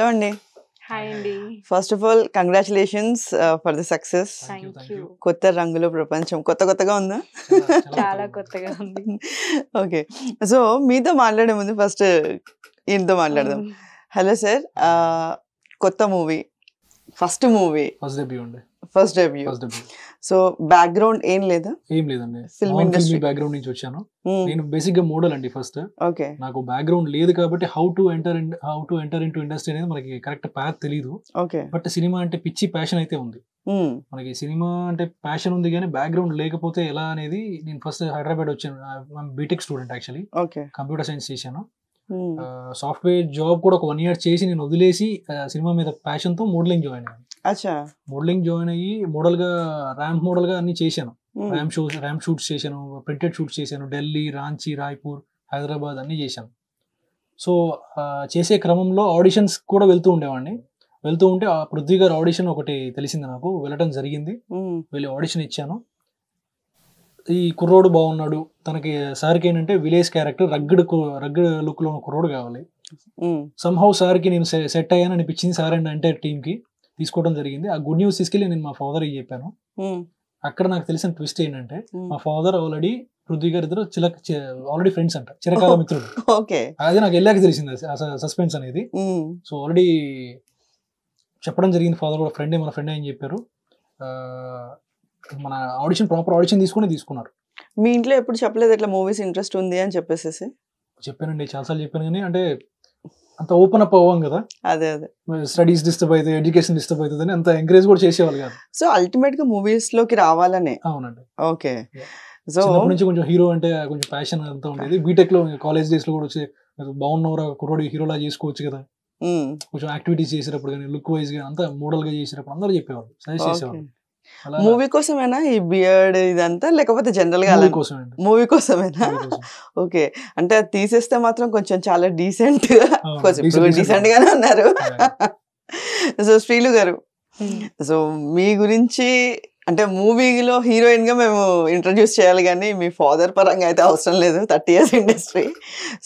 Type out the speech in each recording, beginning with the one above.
Hello అండి hi అండి first of all congratulations for the success కొత్త రంగులు ప్రపంచం కొత్త కొత్తగా ఉందా చాలా కొత్తగా ఉంది ఓకే సో మీతో మాట్లాడే ముందు ఫస్ట్ ఈయనతో మాట్లాడదాం హలో hmm. సార్ uh, కొత్త movie first movie first debut first debut so background ఏం లేదా ఏం లేదండి ఫిల్మ్ ఇండస్ట్రీ బ్యాక్గ్రౌండ్ నుంచి వచ్చాను hmm. నేను బేసిక్ గా మోడల్ అండి ఫస్ట్ ఓకే నాకు బ్యాక్గ్రౌండ్ లేదు కాబట్టి how to enter how to enter into industry అనేది మనకి కరెక్ట్ పాత్ తెలియదు ఓకే బట్ సినిమా అంటే పిచ్చి ప్యాషన్ అయితే ఉంది hmm. మనకి సినిమా అంటే ప్యాషన్ ఉంది కానీ బ్యాక్గ్రౌండ్ లేకపోతే ఎలా అనేది నేను ఫస్ట్ హైదరాబాద్ వచ్చాను B Tech student actually computer science చేశాను సాఫ్ట్వేర్ hmm. జాబ్ కూడా ఒక వన్ ఇయర్ చేసి నేను వదిలేసి సినిమా మీద ప్యాషన్తో మోడలింగ్ జాయిన్ అయ్యాను మోడలింగ్ జాయిన్ అయ్యి మోడల్ గా ర్యాంప్ మోడల్ గా అన్ని చేశాను ర్యాంప్ షో ర్యాంప్ షూట్స్ చేశాను ప్రింటెడ్ షూట్స్ చేశాను ఢిల్లీ రాంచీ రాయ్పూర్ హైదరాబాద్ అన్ని చేశాను సో చేసే క్రమంలో ఆడిషన్స్ కూడా వెళ్తూ ఉండేవాడిని వెళ్తూ ఉంటే ఆ పృథ్వీ గారు ఆడిషన్ ఒకటి తెలిసింది నాకు వెళ్ళటం జరిగింది వెళ్ళి ఆడిషన్ ఇచ్చాను ఈ కుర్రోడు బాగున్నాడు తనకి సార్కి ఏంటంటే village character rugged rugged look లో కుర్రోడు కావాలి సంహౌ సార్కి నేను సెట్ అయ్యాను అనిపించింది సార్ అండ్ అంటే కి తీసుకోవడం జరిగింది ఆ గుడ్ న్యూస్ తీసుకెళ్ళి నేను మా ఫాదర్ చెప్పాను అక్కడ నాకు తెలిసిన ట్విస్ట్ ఏంటంటే మా ఫాదర్ ఆల్రెడీ పృథ్వీ గారు ఇద్దరు చిలక ఆల్రెడీ ఫ్రెండ్స్ అంట చిరకాల మిత్రుడు అదే నాకు వెళ్ళాక తెలిసింది సస్పెన్స్ అనేది సో ఆల్రెడీ చెప్పడం జరిగింది ఫాదర్ కూడా ఫ్రెండ్ మన ఫ్రెండ్ అని చెప్పారు మన ఆడిషన్ ప్రాపర్ ఆడిషన్ తీసుకుని తీసుకున్నారు మీ ఇంట్లో ఎప్పుడు చెప్పలేదు ఇట్లా మూవీస్ ఇంట్రెస్ట్ ఉంది అని చెప్పేసి చెప్పానండి చాలాసార్లు చెప్పాను కానీ అంటే అంత ఓపెన్ అప్ అవ్వం కదా అదే అదే స్టడీస్ డిస్టర్బ్ అవుతుంది ఎడ్యుకేషన్ డిస్టర్బ్ అవుతుంది అని అంత ఎంకరేజ్ కూడా చేసేవాళ్ళు కాదు సో అల్టిమేట్ గా మూవీస్ లోకి రావాలనే అవునండి ఓకే సో నుంచి కొంచెం హీరో అంటే కొంచెం ప్యాషన్ అంతా ఉండేది బీటెక్ లో కాలేజ్ డేస్ లో కూడా వచ్చి బాగున్నవరా హీరో హీరోలా చేసుకోవచ్చు కదా hmm. కొంచెం యాక్టివిటీస్ చేసేటప్పుడు కానీ లుక్ వైజ్ గా అంతా మోడల్ గా చేసేటప్పుడు అందరూ చెప్పేవాళ్ళు సజెస్ట్ చేసేవాళ్ళు మూవీ కోసమేనా ఈ బియర్డ్ ఇదంతా లేకపోతే జనరల్ గా మూవీ కోసమేనా ఓకే అంటే అది తీసేస్తే మాత్రం కొంచెం చాలా డీసెంట్ కొంచెం డీసెంట్ గానే ఉన్నారు సో శ్రీలు గారు సో hmm. మీ గురించి అంటే మూవీలో హీరోయిన్ గా మేము ఇంట్రడ్యూస్ చేయాలి కానీ మీ ఫాదర్ పరంగా అయితే అవసరం లేదు థర్టీ ఇయర్స్ ఇండస్ట్రీ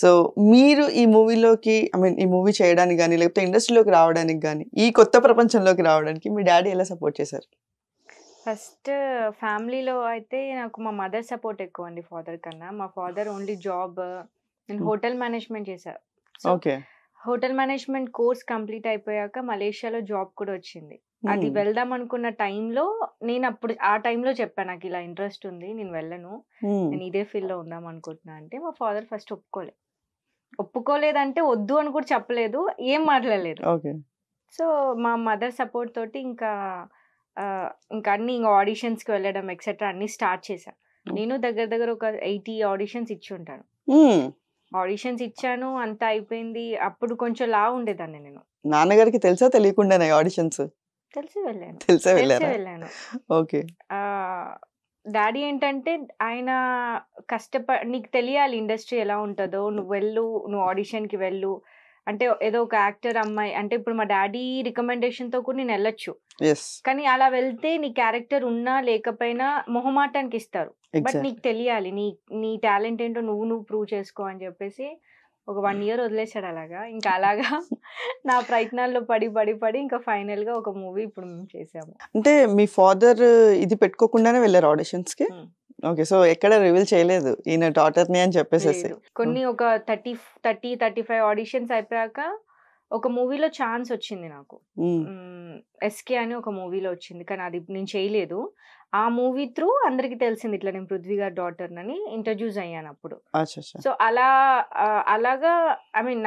సో మీరు ఈ మూవీలోకి ఐ మీన్ ఈ మూవీ చేయడానికి కానీ లేకపోతే ఇండస్ట్రీలోకి రావడానికి కానీ ఈ కొత్త ప్రపంచంలోకి రావడానికి మీ డాడీ ఎలా సపోర్ట్ చేశారు ఫస్ట్ ఫ్యామిలీలో అయితే నాకు మా మదర్ సపోర్ట్ ఎక్కువ అండి ఫాదర్ కన్నా మా ఫాదర్ ఓన్లీ జాబ్ నేను హోటల్ మేనేజ్మెంట్ చేశా okay hotel management course complete అయిపోయాక మలేషియాలో జాబ్ కూడా వచ్చింది అది వెళ్దాం అనుకున్న టైంలో నేను అప్పుడు ఆ టైంలో చెప్పాను నాకు ఇలా ఇంట్రెస్ట్ ఉంది నేను వెళ్ళను నేను ఇదే ఫీల్డ్ లో ఉందాం అనుకుంటున్నా అంటే మా ఫాదర్ ఫస్ట్ ఒప్పుకోలేదు ఒప్పుకోలేదంటే వద్దు అని కూడా చెప్పలేదు ఏం మాట్లాడలేదు సో మా మదర్ సపోర్ట్ తోటి ఇంకా ఇంకా అన్ని ఇంకా ఆడిషన్స్కి వెళ్ళడం ఎక్సెట్రా అన్ని స్టార్ట్ చేశాను నేను దగ్గర దగ్గర ఒక ఎయిటీ ఆడిషన్స్ ఇచ్చి ఉంటాను ఆడిషన్స్ ఇచ్చాను అంతా అయిపోయింది అప్పుడు కొంచెం లా ఉండేదాన్ని నేను నాన్నగారికి తెలుసా తెలియకుండానే ఆడిషన్స్ తెలిసి వెళ్ళాను తెలిసి వెళ్ళాను ఓకే డాడీ ఏంటంటే ఆయన కష్టప నీకు తెలియాలి ఇండస్ట్రీ ఎలా ఉంటుందో నువ్వు వెళ్ళు నువ్వు ఆడిషన్కి వెళ్ళు అంటే ఏదో ఒక యాక్టర్ అమ్మాయి అంటే ఇప్పుడు మా డాడీ రికమెండేషన్ తో కూడా నేను వెళ్ళొచ్చు కానీ అలా వెళ్తే నీ క్యారెక్టర్ ఉన్నా లేకపోయినా మొహమాటానికి ఇస్తారు బట్ నీకు తెలియాలి నీ నీ టాలెంట్ ఏంటో నువ్వు నువ్వు ప్రూవ్ చేసుకో అని చెప్పేసి ఒక వన్ ఇయర్ వదిలేసాడు అలాగా ఇంకా అలాగా నా ప్రయత్నాల్లో పడి పడి పడి ఇంకా ఫైనల్ గా ఒక మూవీ ఇప్పుడు మేము చేసాము అంటే మీ ఫాదర్ ఇది పెట్టుకోకుండానే వెళ్ళారు ఆడిషన్స్ కి ఓకే సో ఎక్కడ రివీల్ చేయలేదు ఈయన డాటర్ ని అని చెప్పేసి కొన్ని ఒక thirty thirty thirty five auditions అయిపోయాక ఒక మూవీలో ఛాన్స్ వచ్చింది నాకు ఎస్కే అని ఒక మూవీలో వచ్చింది కానీ అది నేను చేయలేదు ఆ మూవీ త్రూ అందరికి తెలిసింది ఇట్లా నేను పృథ్వీ గారి డాటర్ అని ఇంట్రడ్యూస్ అయ్యాను అప్పుడు సో అలా అలాగా ఐ మీన్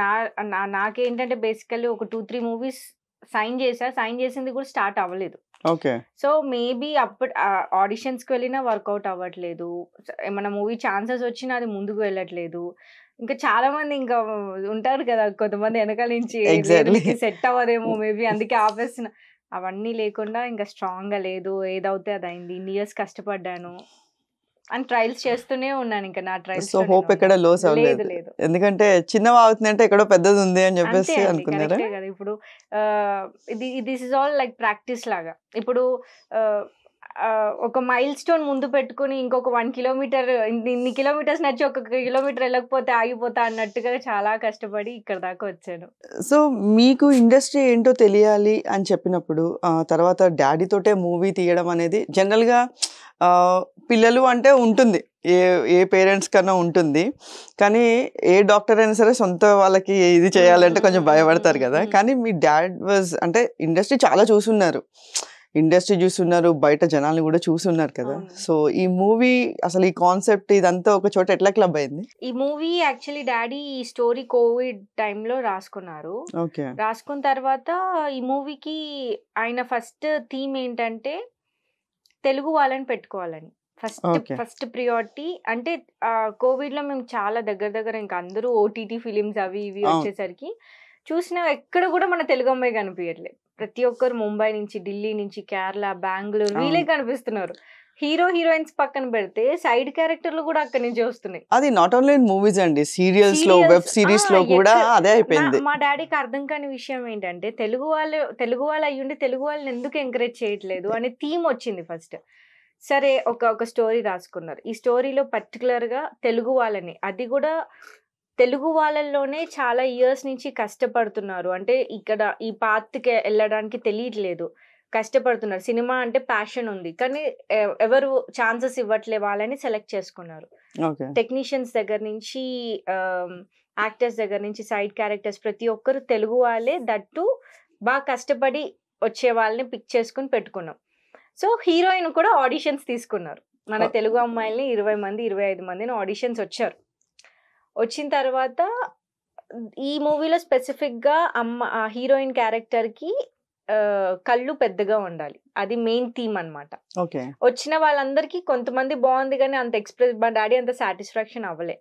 నా నాకేంటంటే బేసికల్లీ ఒక టూ త్రీ మూవీస్ సైన్ చేశా సైన్ చేసింది కూడా స్టార్ట్ అవ్వలేదు ఓకే సో మేబీ అప్పుడు ఆడిషన్స్ కి వెళ్ళినా వర్కౌట్ అవ్వట్లేదు ఏమన్నా మూవీ ఛాన్సెస్ వచ్చినా అది ముందుకు వెళ్ళట్లేదు ఇంకా చాలా మంది ఇంకా ఉంటారు కదా కొంతమంది వెనకాల నుంచి సెట్ అవ్వదేమో మేబీ అందుకే ఆపేస్తున్నా అవన్నీ లేకుండా ఇంకా గా లేదు ఏదైతే అది అయింది ఇన్ని ఇయర్స్ కష్టపడ్డాను అండ్ ట్రయల్స్ చేస్తూనే ఉన్నాను ఇంకా నా ట్రయల్స్ సో హోప్ ఎక్కడ లోస్ అవ్వలేదు ఎందుకంటే చిన్న అవుతుంది అంటే ఎక్కడో పెద్దది ఉంది అని చెప్పేసి అనుకున్నారా ఇప్పుడు ఇది this is all like practice లాగా ఇప్పుడు ఒక మైల్ స్టోన్ ముందు పెట్టుకుని ఇంకొక వన్ కిలోమీటర్ ఇన్ని కిలోమీటర్స్ నడిచి ఒక కిలోమీటర్ వెళ్ళకపోతే ఆగిపోతా అన్నట్టుగా చాలా కష్టపడి ఇక్కడ దాకా వచ్చాను సో మీకు ఇండస్ట్రీ ఏంటో తెలియాలి అని చెప్పినప్పుడు తర్వాత డాడీతోటే మూవీ తీయడం అనేది జనరల్గా పిల్లలు అంటే ఉంటుంది ఏ ఏ పేరెంట్స్ కన్నా ఉంటుంది కానీ ఏ డాక్టర్ అయినా సరే సొంత వాళ్ళకి ఇది చేయాలంటే కొంచెం భయపడతారు కదా కానీ మీ డాడ్ వాజ్ అంటే ఇండస్ట్రీ చాలా చూసున్నారు ఇండస్ట్రీ చూస్తున్నారు బయట జనాల్ని కూడా చూస్తున్నారు కదా సో ఈ మూవీ అసలు ఈ కాన్సెప్ట్ ఇదంతా ఒక చోట ఎట్లా క్లబ్ అయింది ఈ మూవీ యాక్చువల్లీ డాడీ ఈ స్టోరీ కోవిడ్ టైంలో రాసుకున్నారు రాసుకున్న తర్వాత ఈ మూవీకి ఆయన ఫస్ట్ థీమ్ ఏంటంటే తెలుగు వాళ్ళని పెట్టుకోవాలని ఫస్ట్ ఫస్ట్ ప్రియారిటీ అంటే కోవిడ్ లో మేము చాలా దగ్గర దగ్గర ఇంకా అందరూ ఓటీటీ ఫిలిమ్స్ అవి ఇవి వచ్చేసరికి చూసినా ఎక్కడ కూడా మన తెలుగు అమ్మాయి కనిపించట్లేదు ప్రతి ఒక్కరు ముంబై నుంచి ఢిల్లీ నుంచి కేరళ బెంగళూరు వీళ్ళే కనిపిస్తున్నారు హీరో హీరోయిన్స్ పక్కన పెడితే సైడ్ క్యారెక్టర్లు కూడా అక్కడి నుంచి వస్తున్నాయి అది నాట్ ఓన్లీ మూవీస్ అండి సీరియల్స్ లో వెబ్ సిరీస్ లో కూడా అదే అయిపోయింది మా డాడీకి అర్థం కాని విషయం ఏంటంటే తెలుగు వాళ్ళు తెలుగు వాళ్ళు అయ్యుండి తెలుగు వాళ్ళని ఎందుకు ఎంకరేజ్ చేయట్లేదు అనే థీమ్ వచ్చింది ఫస్ట్ సరే ఒక ఒక స్టోరీ రాసుకున్నారు ఈ స్టోరీలో పర్టికులర్గా తెలుగు వాళ్ళని అది కూడా తెలుగు వాళ్ళల్లోనే చాలా ఇయర్స్ నుంచి కష్టపడుతున్నారు అంటే ఇక్కడ ఈ పాత్కి వెళ్ళడానికి తెలియట్లేదు కష్టపడుతున్నారు సినిమా అంటే ప్యాషన్ ఉంది కానీ ఎవరు ఛాన్సెస్ ఇవ్వట్లే వాళ్ళని సెలెక్ట్ చేసుకున్నారు టెక్నీషియన్స్ దగ్గర నుంచి యాక్టర్స్ దగ్గర నుంచి సైడ్ క్యారెక్టర్స్ ప్రతి ఒక్కరు తెలుగు వాళ్ళే దట్టు బాగా కష్టపడి వచ్చే వాళ్ళని పిక్ చేసుకుని పెట్టుకున్నాం సో హీరోయిన్ కూడా ఆడిషన్స్ తీసుకున్నారు మన తెలుగు అమ్మాయిల్ని ఇరవై మంది ఇరవై ఐదు మందిని ఆడిషన్స్ వచ్చారు వచ్చిన తర్వాత ఈ మూవీలో స్పెసిఫిక్గా అమ్మ హీరోయిన్ క్యారెక్టర్కి కళ్ళు పెద్దగా ఉండాలి అది మెయిన్ థీమ్ అనమాట వచ్చిన వాళ్ళందరికీ కొంతమంది బాగుంది కానీ అంత ఎక్స్ప్రెస్ మా డాడీ అంత సాటిస్ఫాక్షన్ అవ్వలే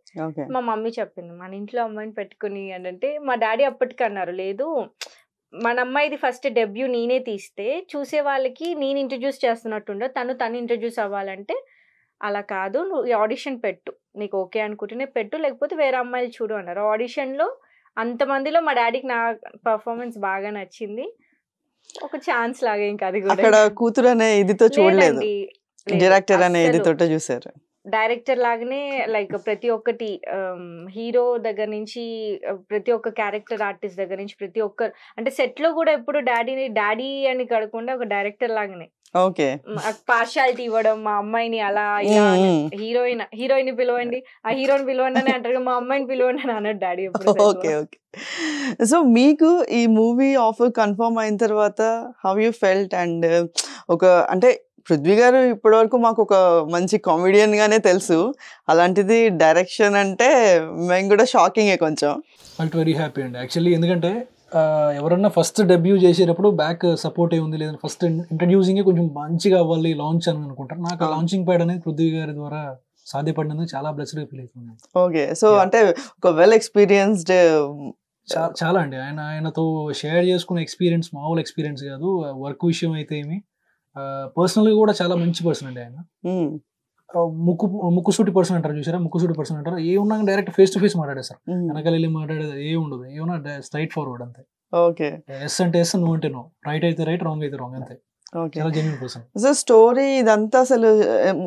మా మమ్మీ చెప్పింది మన ఇంట్లో అమ్మాయిని పెట్టుకుని అని అంటే మా డాడీ అప్పటికి అన్నారు లేదు మన అమ్మాయిది ఫస్ట్ డెబ్యూ నేనే తీస్తే చూసే వాళ్ళకి నేను ఇంట్రడ్యూస్ చేస్తున్నట్టుండో తను తను ఇంట్రడ్యూస్ అవ్వాలంటే అలా కాదు నువ్వు ఆడిషన్ పెట్టు నీకు ఓకే అనుకుంటేనే పెట్టు లేకపోతే వేరే అమ్మాయిలు చూడు అన్నారు ఆడిషన్లో అంతమందిలో మా డాడీకి నా పర్ఫార్మెన్స్ బాగా నచ్చింది ఒక ఛాన్స్ లాగా ఇంకా అది అక్కడ కూతురు అనే ఇదితో చూడలేదు డైరెక్టర్ అనే ఇదితో చూసారు డైరెక్టర్ లాగానే లైక్ ప్రతి ఒక్కటి హీరో దగ్గర నుంచి ప్రతి ఒక్క క్యారెక్టర్ ఆర్టిస్ట్ దగ్గర నుంచి ప్రతి ఒక్క అంటే సెట్లో కూడా ఎప్పుడు డాడీని డాడీ అని కడకుండా ఒక డైరెక్టర్ లాగానే ఓకే పార్షాలిటీ ఇవ్వడం మా అమ్మాయిని అలా హీరోయిన్ హీరోయిన్ పిలవండి ఆ హీరోయిన్ పిలవండి అని అంటారు మా అమ్మాయిని పిలవండి అని అన్నాడు డాడీ ఓకే ఓకే సో మీకు ఈ మూవీ ఆఫర్ కన్ఫర్మ్ అయిన తర్వాత హౌ యూ ఫెల్ట్ అండ్ ఒక అంటే పృథ్వీ గారు ఇప్పటి వరకు మాకు ఒక మంచి కామెడియన్ గానే తెలుసు అలాంటిది డైరెక్షన్ అంటే మేము కూడా షాకింగే కొంచెం ఐ వెరీ హ్యాపీ అండి యాక్చువల్లీ ఎందుకంటే ఎవరన్నా ఫస్ట్ డెబ్యూ చేసేటప్పుడు బ్యాక్ సపోర్ట్ అయి ఉంది లేదంటే ఫస్ట్ ఇంట్రడ్యూసింగ్ కొంచెం మంచిగా అవ్వాలి లాంచ్ అని అనుకుంటారు నాకు లాంచింగ్ ప్యాడ్ అనేది పృథ్వీ గారి ద్వారా సాధ్యపడినందుకు చాలా బ్లెస్డ్ ఫీల్ అవుతుంది ఓకే సో అంటే ఒక వెల్ ఎక్స్పీరియన్స్డ్ uh, చాలా అండి ఆయన ఆయనతో షేర్ చేసుకున్న ఎక్స్పీరియన్స్ మామూలు ఎక్స్పీరియన్స్ కాదు వర్క్ విషయం అయితే ఏమి పర్సనల్గా కూడా చాలా మంచి పర్సన్ అండి ఆయన hmm. ముక్కు ముక్కుసూటి పర్సన్ అంటారు చూసారా ముక్కుసూటి పర్సన్ అంటారు ఏ ఉన్నా direct face to face sir వెనకాల వెళ్ళి మాట్లాడేది ఏ ఉండదు ఏమన్నా స్ట్రైట్ ఫార్వర్డ్ అంతే ఓకే ఎస్ అంటే ఎస్ నువ్వు అంటే నువ్వు రైట్ అయితే రైట్ రాంగ్ అయితే రాంగ్ అంతే ఓకే స్టోరీ ఇదంతా అసలు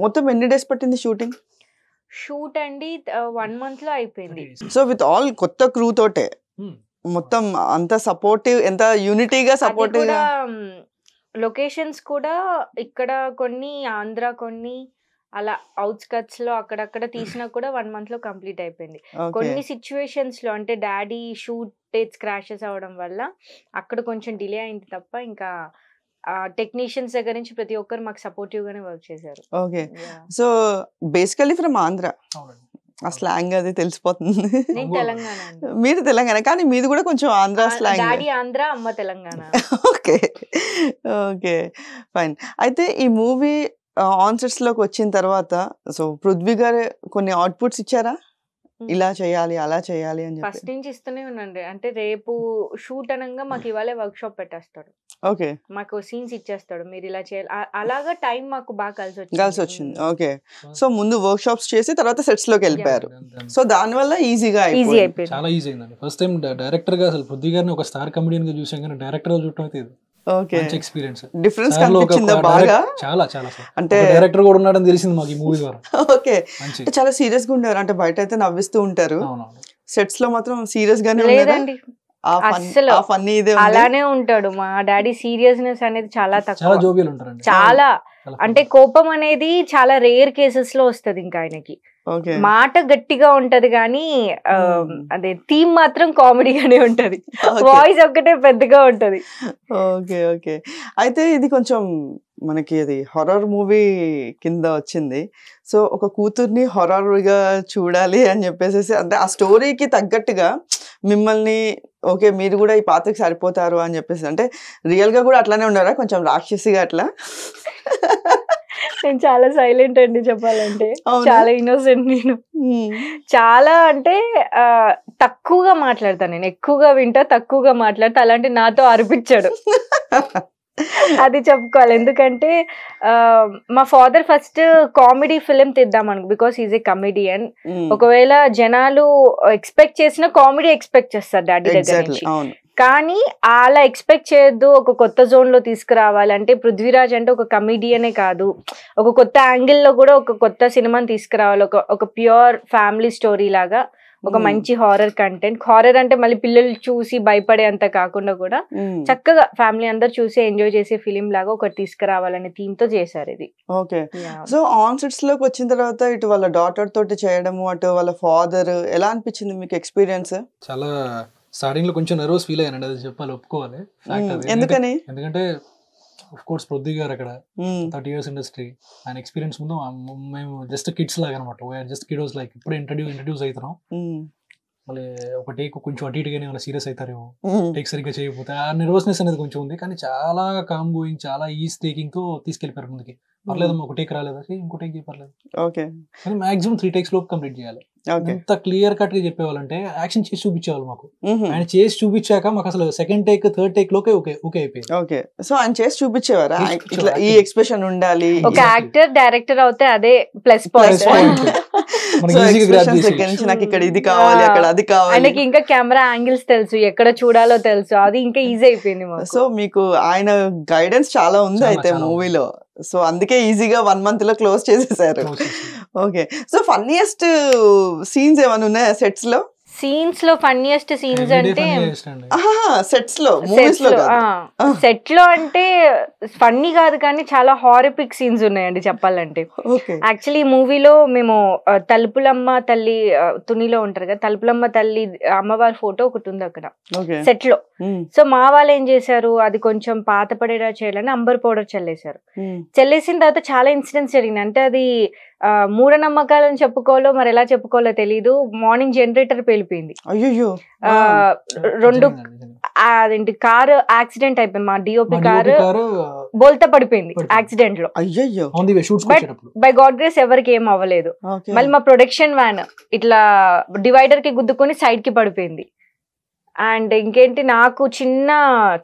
మొత్తం ఎన్ని డేస్ పట్టింది షూటింగ్ షూట్ అండి వన్ మంత్ లో అయిపోయింది సో విత్ ఆల్ కొత్త క్రూ తోటే hmm. మొత్తం అంత సపోర్టివ్ ఎంత యూనిటీగా సపోర్టివ్ లొకేషన్స్ కూడా ఇక్కడ కొన్ని ఆంధ్ర కొన్ని అలా అవుట్స్కట్స్ లో అక్కడక్కడ తీసినా కూడా వన్ మంత్ లో కంప్లీట్ అయిపోయింది కొన్ని సిచ్యువేషన్స్ లో అంటే డాడీ షూట్ డేట్స్ క్రాషెస్ అవడం వల్ల అక్కడ కొంచెం డిలే అయింది తప్ప ఇంకా టెక్నీషియన్స్ దగ్గర నుంచి ప్రతి ఒక్కరు మాకు సపోర్టివ్ గానే వర్క్ చేశారు okay so basically from Andhra ఆ స్లాంగ్ అది తెలిసిపోతుంది మీరు తెలంగాణ కానీ మీది కూడా కొంచెం ఆంధ్ర స్లాంగ్ డాడీ ఆంధ్ర అమ్మ తెలంగాణ ఓకే ఓకే ఫైన్ అయితే ఈ మూవీ లోకి వచ్చిన తర్వాత సో పృథ్వీ గారు కొన్ని అవుట్పుట్స్ ఇచ్చారా ఇలా చేయాలి అలా చేయాలి అని ఫస్ట్ నుంచి ఇస్తూనే ఉన్నాండి అంటే రేపు షూట్ అనగా మాకు ఇవాళే వర్క్ షాప్ పెట్టేస్తాడు ఓకే మాకు సీన్స్ ఇచ్చేస్తాడు మీరు ఇలా చేయాలి అలాగా టైం మాకు బాగా కలిసి వచ్చింది కలిసి వచ్చింది ఓకే సో ముందు వర్క్ షాప్స్ చేసి తర్వాత సెట్స్ లోకి వెళ్ళిపోయారు సో దాని వల్ల ఈజీగా ఈజీ అయిపోయింది చాలా ఈజీ అయిందండి ఫస్ట్ టైం డైరెక్టర్ గా అసలు బుద్ధి గారిని ఒక స్టార్ కమెడియన్ గా చూసాం కానీ డైరెక్టర్ గా చూడటం అయితే మంచి ఎక్స్పీరియన్స్ డిఫరెన్స్ కనిపించిందా బాగా చాలా చాలా అంటే డైరెక్టర్ కూడా ఉన్నాడని తెలిసింది మాకు ఈ మూవీ ద్వారా ఓకే అంటే చాలా సీరియస్ గా ఉండేవారు అంటే బయట అయితే నవ్విస్తూ ఉంటారు సెట్స్ లో మాత్రం సీరియస్ గానే ఉండేదండి అసలు అలానే ఉంటాడు మా డాడీ సీరియస్నెస్ అనేది చాలా తక్కువ చాలా అంటే కోపం అనేది చాలా రేర్ కేసెస్ లో వస్తుంది ఇంకా ఆయనకి మాట గట్టిగా ఉంటది కానీ అదే థీమ్ మాత్రం కామెడీగానే ఉంటది వాయిస్ ఒక్కటే పెద్దగా ఉంటది ఓకే ఓకే అయితే ఇది కొంచెం మనకి అది హొరర్ మూవీ కింద వచ్చింది సో ఒక కూతుర్ని హొరర్గా చూడాలి అని చెప్పేసి అంటే ఆ స్టోరీకి తగ్గట్టుగా మిమ్మల్ని ఓకే మీరు కూడా ఈ పాత్రకి సరిపోతారు అని చెప్పేసి అంటే రియల్గా కూడా అట్లానే ఉన్నారా కొంచెం రాక్షసిగా అట్లా నేను చాలా సైలెంట్ అండి చెప్పాలంటే చాలా ఇన్నోసెంట్ నేను చాలా అంటే తక్కువగా మాట్లాడతాను నేను ఎక్కువగా వింటా తక్కువగా మాట్లాడతా అలాంటి నాతో అరిపించాడు అది చెప్పుకోవాలి ఎందుకంటే మా ఫాదర్ ఫస్ట్ కామెడీ ఫిలిం అనుకు బికాస్ ఈజ్ ఏ కమెడియన్ ఒకవేళ జనాలు ఎక్స్పెక్ట్ చేసిన కామెడీ ఎక్స్పెక్ట్ చేస్తారు డాడీ దగ్గర నుంచి కానీ అలా ఎక్స్పెక్ట్ చేయొద్దు ఒక కొత్త జోన్లో తీసుకురావాలంటే పృథ్వీరాజ్ అంటే ఒక కమిడియనే కాదు ఒక కొత్త యాంగిల్లో కూడా ఒక కొత్త సినిమాని తీసుకురావాలి ఒక ఒక ప్యూర్ ఫ్యామిలీ స్టోరీ లాగా ఒక మంచి హారర్ కంటెంట్ హారర్ అంటే మళ్ళీ పిల్లలు చూసి భయపడే అంత కాకుండా కూడా చక్కగా ఫ్యామిలీ అందరు చూసి ఎంజాయ్ చేసే ఫిలిం లాగా ఒకటి తీసుకురావాలనే థీమ్ తో చేశారు ఇది ఓకే సో ఆన్ సెట్స్ లోకి వచ్చిన తర్వాత ఇటు వాళ్ళ డాటర్ తోటి చేయడము అటు వాళ్ళ ఫాదర్ ఎలా అనిపించింది మీకు ఎక్స్పీరియన్స్ చాలా స్టార్టింగ్ లో కొంచెం నర్వస్ ఫీల్ అయ్యానండి అది చెప్పాలి ఒప్పుకోవాలి ఎందుకని ఎందుకంటే ఆఫ్ కోర్స్ పృథ్వీ గారు అక్కడ థర్టీ ఇయర్స్ ఇండస్ట్రీ ఆయన ఎక్స్పీరియన్స్ ముందు మేము జస్ట్ కిడ్స్ లాగా అనమాట జస్ట్ కిడోస్ లైక్ ఇప్పుడు ఇంట్రడ్యూస్ ఇంట్రడ్యూస్ అవుతున్నాం మళ్ళీ ఒక టేక్ కొంచెం అటు ఇటుగానే ఏమైనా సీరియస్ అవుతారేమో టేక్ సరిగ్గా చేయకపోతే ఆ నర్వస్నెస్ అనేది కొంచెం ఉంది కానీ చాలా కామ్ గోయింగ్ చాలా ఈజ్ టేకింగ్ తో తీసుకెళ్ళిపోయారు ముందుకి పర్లేదు ఒక hmm. టేక్ రాలేదు ఇంకో టేక్ పర్లేదు ఓకే కానీ మాక్సిమం త్రీ టేక్స్ లోపు కంప్లీట్ చేయాలి ఎంత క్లియర్ కట్ గా చెప్పేవాళ్ళంటే యాక్షన్ చేసి చూపించేవాళ్ళు మాకు ఆయన చేసి చూపించాక మాకు అసలు సెకండ్ టేక్ థర్డ్ టేక్ లోకే ఓకే ఓకే అయిపోయింది ఓకే సో ఆయన చేసి చూపించేవారా ఇట్లా ఈ ఎక్స్ప్రెషన్ ఉండాలి ఒక యాక్టర్ డైరెక్టర్ అవుతే అదే ప్లస్ పాయింట్ నాకు ఇక్కడ ఇది hmm. కావాలి అక్కడ అది ఆయనకి ఇంకా కెమెరా యాంగిల్స్ తెలుసు ఎక్కడ చూడాలో తెలుసు అది ఇంకా ఈజీ అయిపోయింది సో మీకు ఆయన గైడెన్స్ చాలా ఉంది అయితే మూవీలో సో అందుకే ఈజీగా వన్ మంత్ లో క్లోజ్ చేసేసారు ఓకే సో ఫన్నీయెస్ట్ సీన్స్ ఏమైనా ఉన్నాయా సెట్స్ లో సీన్స్ లో ఫన్నీయెస్ట్ సీన్స్ అంటే సెట్స్ లో లో సెట్ లో అంటే ఫన్నీ కాదు కానీ చాలా హారిపిక్ సీన్స్ ఉన్నాయండి చెప్పాలంటే యాక్చువల్లీ మూవీలో మేము తలుపులమ్మ తల్లి తునిలో ఉంటారు కదా తలుపులమ్మ తల్లి అమ్మవారి ఫోటో ఒకటి ఉంది అక్కడ సెట్ లో సో మా వాళ్ళు ఏం చేశారు అది కొంచెం పాత పడేలా చేయాలని అంబర్ పౌడర్ చల్లేశారు చల్లేసిన తర్వాత చాలా ఇన్సిడెంట్స్ జరిగినాయి అంటే అది మూఢనమ్మకాలను చెప్పుకోవాలో మరి ఎలా చెప్పుకోవాలో తెలియదు మార్నింగ్ జనరేటర్ పేలిపోయింది అయ్యో రెండు అదేంటి కారు యాక్సిడెంట్ అయిపోయింది మా డిఓపి కారు బోల్తా పడిపోయింది యాక్సిడెంట్ లో బట్ బై గాడ్ గ్రేస్ ఎవరికి ఏం అవ్వలేదు మళ్ళీ మా ప్రొడక్షన్ వ్యాన్ ఇట్లా డివైడర్ కి గుద్దుకొని సైడ్ కి పడిపోయింది అండ్ ఇంకేంటి నాకు చిన్న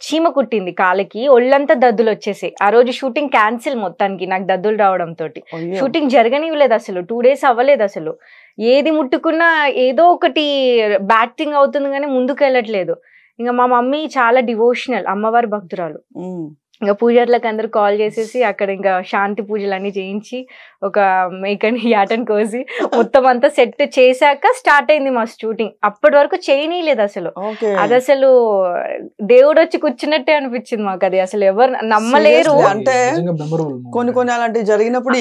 చీమ కుట్టింది కాలికి ఒళ్ళంతా దద్దులు వచ్చేసాయి ఆ రోజు షూటింగ్ క్యాన్సిల్ మొత్తానికి నాకు దద్దులు రావడం తోటి షూటింగ్ జరగనివ్వలేదు అసలు టూ డేస్ అవ్వలేదు అసలు ఏది ముట్టుకున్నా ఏదో ఒకటి బ్యాడ్ థింగ్ అవుతుంది కానీ ముందుకు వెళ్ళట్లేదు ఇంకా మా మమ్మీ చాలా డివోషనల్ అమ్మవారి భక్తురాలు ఇంకా పూజలకు అందరు కాల్ చేసేసి అక్కడ ఇంకా శాంతి పూజలు అన్ని చేయించి ఒక మేకని యాటన్ కోసి మొత్తం అంతా సెట్ చేశాక స్టార్ట్ అయింది మా షూటింగ్ అప్పటి వరకు చేయనీయలేదు అసలు అది అసలు దేవుడు వచ్చి కూర్చున్నట్టే అనిపించింది మాకు అది అసలు ఎవరు నమ్మలేరు అంటే కొన్ని కొన్ని అలాంటి జరిగినప్పుడు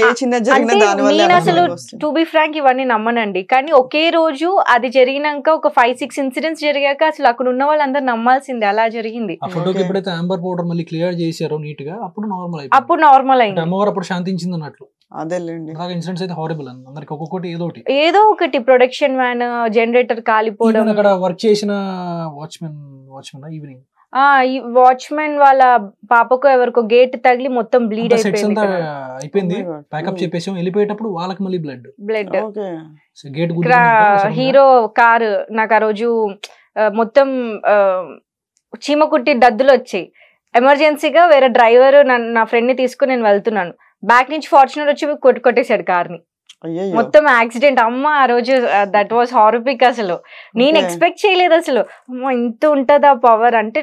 నేను అసలు టు బి ఫ్రాంక్ ఇవన్నీ నమ్మనండి కానీ ఒకే రోజు అది జరిగినాక ఒక ఫైవ్ సిక్స్ ఇన్సిడెంట్స్ జరిగాక అసలు అక్కడ ఉన్న వాళ్ళందరూ నమ్మాల్సిందే అలా జరిగింది ఎప్పుడైతే క్లియర్ చేసి చేశారు నీట్ గా అప్పుడు నార్మల్ అయిపోయింది అప్పుడు నార్మల్ అయింది అమ్మవారు అప్పుడు శాంతించింది అన్నట్లు ఇన్సిడెంట్స్ అయితే హారబుల్ అందరికి ఒక్కొక్కటి ఏదో ఒకటి ఏదో ఒకటి ప్రొడక్షన్ వ్యాన్ జనరేటర్ కాలిపోవడం అక్కడ వర్క్ చేసిన వాచ్మెన్ వాచ్మెన్ ఈవినింగ్ ఈ వాచ్మెన్ వాళ్ళ పాపకు ఎవరికో గేట్ తగిలి మొత్తం బ్లీడ్ అయిపోయింది అయిపోయింది ప్యాకప్ oh hmm. చెప్పేసి వెళ్ళిపోయేటప్పుడు వాళ్ళకి మళ్ళీ blood blood gate hero car నాకు ఆ రోజు మొత్తం చీమకుట్టి దద్దులు వచ్చాయి ఎమర్జెన్సీగా వేరే డ్రైవర్ నా ఫ్రెండ్ని తీసుకుని నేను వెళ్తున్నాను బ్యాక్ నుంచి ఫార్చునర్ వచ్చి కొట్టు కొట్టేశాడు కార్ని మొత్తం యాక్సిడెంట్ అమ్మ ఆ రోజు దట్ వాస్ హారోపిక్ అసలు నేను ఎక్స్పెక్ట్ చేయలేదు అసలు అమ్మ ఇంత ఆ పవర్ అంటే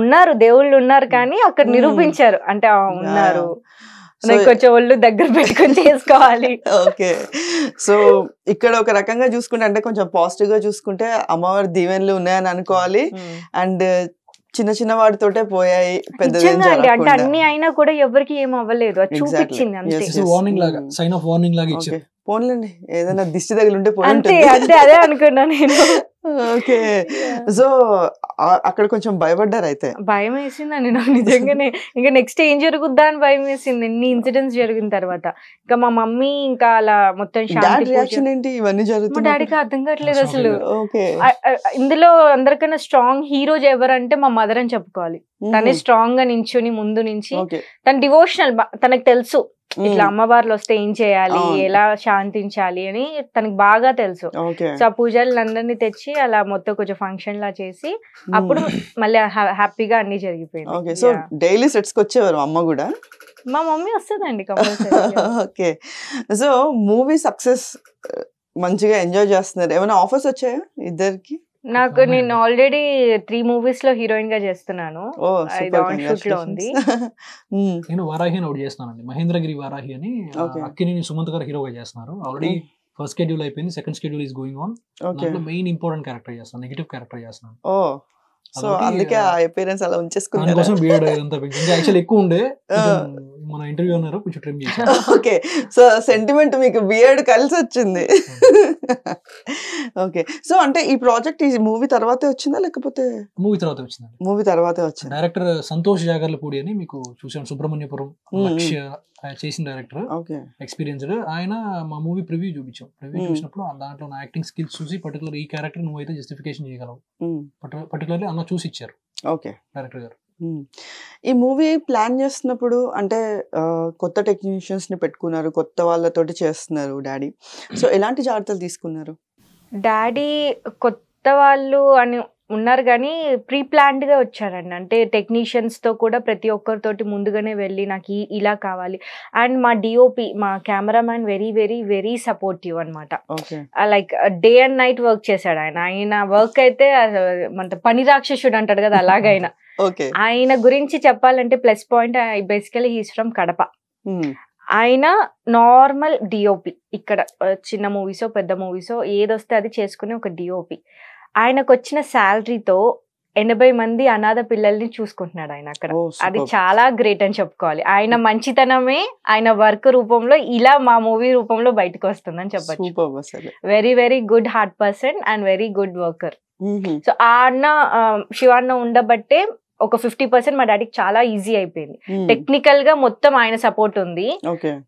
ఉన్నారు దేవుళ్ళు ఉన్నారు కానీ అక్కడ నిరూపించారు అంటే ఉన్నారు కొంచెం ఒళ్ళు దగ్గర పెట్టుకొని చేసుకోవాలి ఓకే సో ఇక్కడ ఒక రకంగా చూసుకుంటే అంటే కొంచెం పాజిటివ్ గా చూసుకుంటే అమ్మవారి దీవెనలు ఉన్నాయని అనుకోవాలి అండ్ చిన్న చిన్న వాడితోటే పోయాయి పెద్దదండి అంటే అన్ని అయినా కూడా ఎవరికి ఏం అవ్వలేదు చూపించింది అంతే వార్నింగ్ లాగా సైన్ ఆఫ్ వార్నింగ్ లాగా ఇచ్చారు పోన్లండి ఏదైనా దిష్టి తగిలి ఉంటే అంటే అదే అనుకున్నా నేను ఓకే సో అక్కడ కొంచెం భయపడ్డారు అయితే భయం వేసిందండి నాకు నిజంగానే ఇంకా నెక్స్ట్ ఏం జరుగుద్దా అని భయం వేసింది ఎన్ని ఇన్సిడెంట్స్ జరిగిన తర్వాత ఇంకా మా మమ్మీ ఇంకా అలా మొత్తం రియాక్షన్ ఏంటి ఇవన్నీ జరుగుతుంది మా డాడీకి అర్థం కావట్లేదు అసలు ఇందులో అందరికన్నా స్ట్రాంగ్ హీరోజ్ ఎవరంటే మా మదర్ అని చెప్పుకోవాలి తనే స్ట్రాంగ్ hmm. గా నించుని ముందు నుంచి తన డివోషనల్ తనకు తెలుసు ఇట్లా అమ్మవార్లు వస్తే ఏం చేయాలి ఎలా శాంతించాలి అని తనకి బాగా తెలుసు సో ఆ అందరినీ తెచ్చి అలా మొత్తం కొంచెం ఫంక్షన్ లా చేసి అప్పుడు మళ్ళీ హ్యాపీగా అన్ని జరిగిపోయింది సో డైలీ సెట్స్ కి వచ్చేవారు అమ్మ కూడా మా మమ్మీ వస్తుందండి ఓకే సో మూవీ సక్సెస్ మంచిగా ఎంజాయ్ చేస్తున్నారు ఏమైనా ఆఫర్స్ వచ్చాయా ఇద్దరికి నాకు నేను ఆల్రెడీ త్రీ మూవీస్ లో హీరోయిన్ గా చేస్తున్నాను నేను వారాహి అని ఒకటి చేస్తున్నానండి మహేంద్రగిరి వారాహి అని అక్కినేని సుమంత్ గారు హీరోగా చేస్తున్నారు ఆల్రెడీ ఫస్ట్ షెడ్యూల్ అయిపోయింది second schedule is going on main important character చేస్తాను నెగిటివ్ క్యారెక్టర్ చేస్తున్నాను సో అందుకే ఆ అపీరెన్స్ అలా ఉంచేసుకున్నారు ఎక్కువ ఉండే మన ఇంటర్వ్యూ అన్నారు కొంచెం ట్రిమ్ ఓకే సో సెంటిమెంట్ మీకు బియర్డ్ కలిసి వచ్చింది ఓకే సో అంటే ఈ ప్రాజెక్ట్ ఈ మూవీ తర్వాతే వచ్చిందా లేకపోతే మూవీ తర్వాత వచ్చింది మూవీ తర్వాతే వచ్చింది డైరెక్టర్ సంతోష్ జాగర్లపూడి అని మీకు చూసాను సుబ్రహ్మణ్యపురం లక్ష్య చేసిన డైరెక్టర్ ఎక్స్పీరియన్స్డ్ ఆయన మా మూవీ ప్రివ్యూ చూపించాం ప్రివ్యూ hmm. చూసినప్పుడు దాంట్లో నా యాక్టింగ్ స్కిల్స్ చూసి పర్టికులర్ ఈ క్యారెక్టర్ నువ్వు అయితే జస్టిఫికేషన్ చేయగలవు పర్టికులర్లీ hmm. అన్న చూసి ఇచ్చారు ఓకే డైరెక్టర్ గారు hmm. ఈ మూవీ ప్లాన్ చేస్తున్నప్పుడు అంటే కొత్త టెక్నీషియన్స్ని పెట్టుకున్నారు కొత్త వాళ్ళతోటి చేస్తున్నారు డాడీ సో ఎలాంటి జాగ్రత్తలు తీసుకున్నారు డాడీ కొత్త వాళ్ళు అని ఉన్నారు కానీ ప్రీ ప్లాన్డ్గా వచ్చారండి అంటే టెక్నీషియన్స్తో కూడా ప్రతి ఒక్కరితోటి ముందుగానే వెళ్ళి నాకు ఇలా కావాలి అండ్ మా డిఓపి మా cameraman very very very supportive అనమాట like day and night work చేశాడు ఆయన ఆయన వర్క్ అయితే మన uh, పని రాక్షసుడు అంటాడు కదా అలాగైనా ఆయన గురించి చెప్పాలంటే plus point basically he's from Kadapa ఆయన నార్మల్ డిఓపి ఇక్కడ uh, చిన్న మూవీసో పెద్ద మూవీసో ఏదొస్తే అది చేసుకునే ఒక డిఓపి ఆయనకు వచ్చిన శాలరీతో ఎనభై మంది అనాథ పిల్లల్ని చూసుకుంటున్నాడు ఆయన అక్కడ అది చాలా గ్రేట్ అని చెప్పుకోవాలి ఆయన hmm. మంచితనమే ఆయన వర్క్ రూపంలో ఇలా మా మూవీ రూపంలో బయటకు వస్తుందని చెప్పచ్చు very very good heart person and very good worker so ఆ అన్న శివాన్న ఉండబట్టే ఒక ఫిఫ్టీ పర్సెంట్ మా డాడీకి చాలా ఈజీ అయిపోయింది టెక్నికల్ hmm. గా మొత్తం ఆయన సపోర్ట్ ఉంది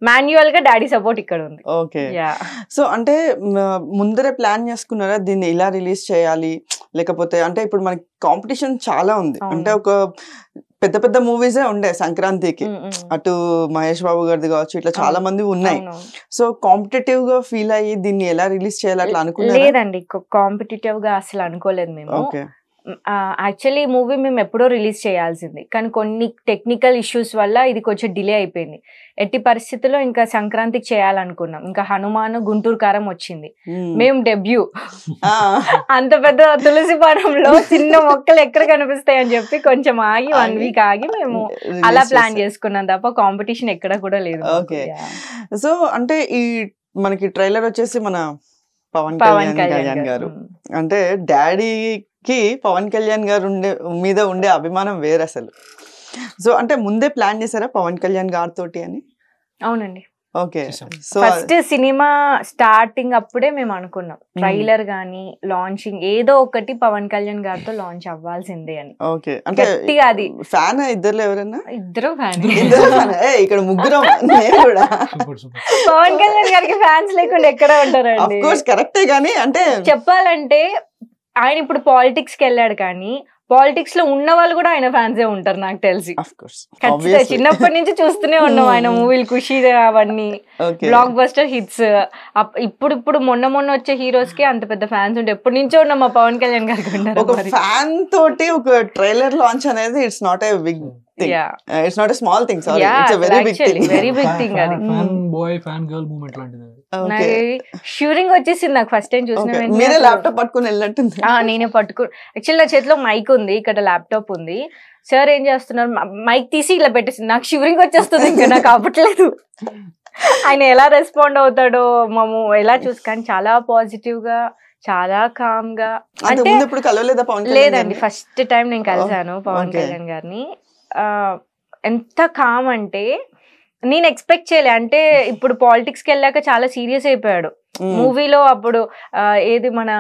మాన్యువల్ గా డాడీ సపోర్ట్ ఇక్కడ ఉంది ఓకే సో అంటే ముందరే ప్లాన్ చేసుకున్నారా దీన్ని ఇలా రిలీజ్ చేయాలి లేకపోతే అంటే ఇప్పుడు మనకి కాంపిటీషన్ చాలా ఉంది అంటే ఒక పెద్ద పెద్ద మూవీసే ఉండే సంక్రాంతికి hmm, hmm. అటు మహేష్ బాబు గారిది కావచ్చు ఇట్లా చాలా మంది ఉన్నాయి సో కాంపిటేటివ్ గా ఫీల్ అయ్యి దీన్ని ఎలా రిలీజ్ చేయాలి అట్లా అనుకోలేదు లేదండి కాంపిటేటివ్ గా అసలు అనుకోలేదు మేము యాక్చువల్లీ మూవీ మేము ఎప్పుడో రిలీజ్ చేయాల్సింది కానీ కొన్ని టెక్నికల్ ఇష్యూస్ వల్ల ఇది కొంచెం డిలే అయిపోయింది ఎట్టి పరిస్థితుల్లో ఇంకా సంక్రాంతికి చేయాలనుకున్నాం ఇంకా హనుమాన్ గుంటూరు కారం వచ్చింది hmm. మేము డెబ్యూ అంత పెద్ద తులసి పడంలో చిన్న మొక్కలు ఎక్కడ కనిపిస్తాయి అని చెప్పి కొంచెం ఆగి వన్ వీక్ ఆగి మేము అలా ప్లాన్ చేసుకున్నాం తప్ప కాంపిటీషన్ ఎక్కడ కూడా లేదు సో అంటే ఈ మనకి ట్రైలర్ వచ్చేసి మన పవన్ కళ్యాణ్ గారు hmm. అంటే డాడీ కి పవన్ కళ్యాణ్ గారు ఉండే మీద ఉండే అభిమానం వేరు అసలు సో అంటే ముందే ప్లాన్ చేశారా పవన్ కళ్యాణ్ తోటి అని అవునండి ఓకే సో ఫస్ట్ సినిమా స్టార్టింగ్ అప్పుడే మేము అనుకున్నాం ట్రైలర్ గానీ లాంచింగ్ ఏదో ఒకటి పవన్ కళ్యాణ్ గారితో లాంచ్ అవ్వాల్సిందే అని ఓకే అంటే అది ఫ్యాన్ ఇద్దరు ఎవరన్నా ఇద్దరు ఫ్యాన్ ఇక్కడ పవన్ కళ్యాణ్ గారికి ఫ్యాన్స్ లేకుండా ఎక్కడ ఉంటారండి కోర్స్ కరెక్టే గానీ అంటే చెప్పాలంటే ఆయన ఇప్పుడు పాలిటిక్స్ కి వెళ్ళాడు కానీ పాలిటిక్స్ లో ఉన్న వాళ్ళు కూడా ఆయన ఫ్యాన్సే ఉంటారు నాకు తెలిసి చిన్నప్పటి నుంచి చూస్తూనే ఉన్నాం ఆయన మూవీలు hmm. ఖుషీ అవన్నీ బ్లాక్ బస్టర్ హిట్స్ ఇప్పుడు ఇప్పుడు మొన్న మొన్న వచ్చే హీరోస్ కి అంత పెద్ద ఫ్యాన్స్ ఉంటాయి ఎప్పటి నుంచో ఉన్నాం మా పవన్ కళ్యాణ్ గారికి ఫ్యాన్ తోటి ఒక ట్రైలర్ లాంచ్ అనేది it's not a big it's not a small thing sorry it's very big thing very big thing అది fan boy fan girl moment లాంటిది షూరింగ్ వచ్చేసింది నాకు ఫస్ట్ టైం చూసిన ల్యాప్టాప్ పట్టుకుని వెళ్ళినట్టుంది నేనే పట్టుకు యాక్చువల్ నా చేతిలో మైక్ ఉంది ఇక్కడ ల్యాప్టాప్ ఉంది సార్ ఏం చేస్తున్నారు మైక్ తీసి ఇలా పెట్టేసింది నాకు షూరింగ్ వచ్చేస్తుంది ఇంకా నాకు అవ్వట్లేదు ఆయన ఎలా రెస్పాండ్ అవుతాడో మాము ఎలా చూసుకాని చాలా పాజిటివ్ గా చాలా కామ్ గా అంటే లేదండి ఫస్ట్ టైం నేను కలిసాను పవన్ కళ్యాణ్ గారిని ఎంత కామ్ అంటే నేను ఎక్స్పెక్ట్ చేయలే అంటే ఇప్పుడు పాలిటిక్స్కి వెళ్ళాక చాలా సీరియస్ అయిపోయాడు మూవీలో అప్పుడు ఏది మన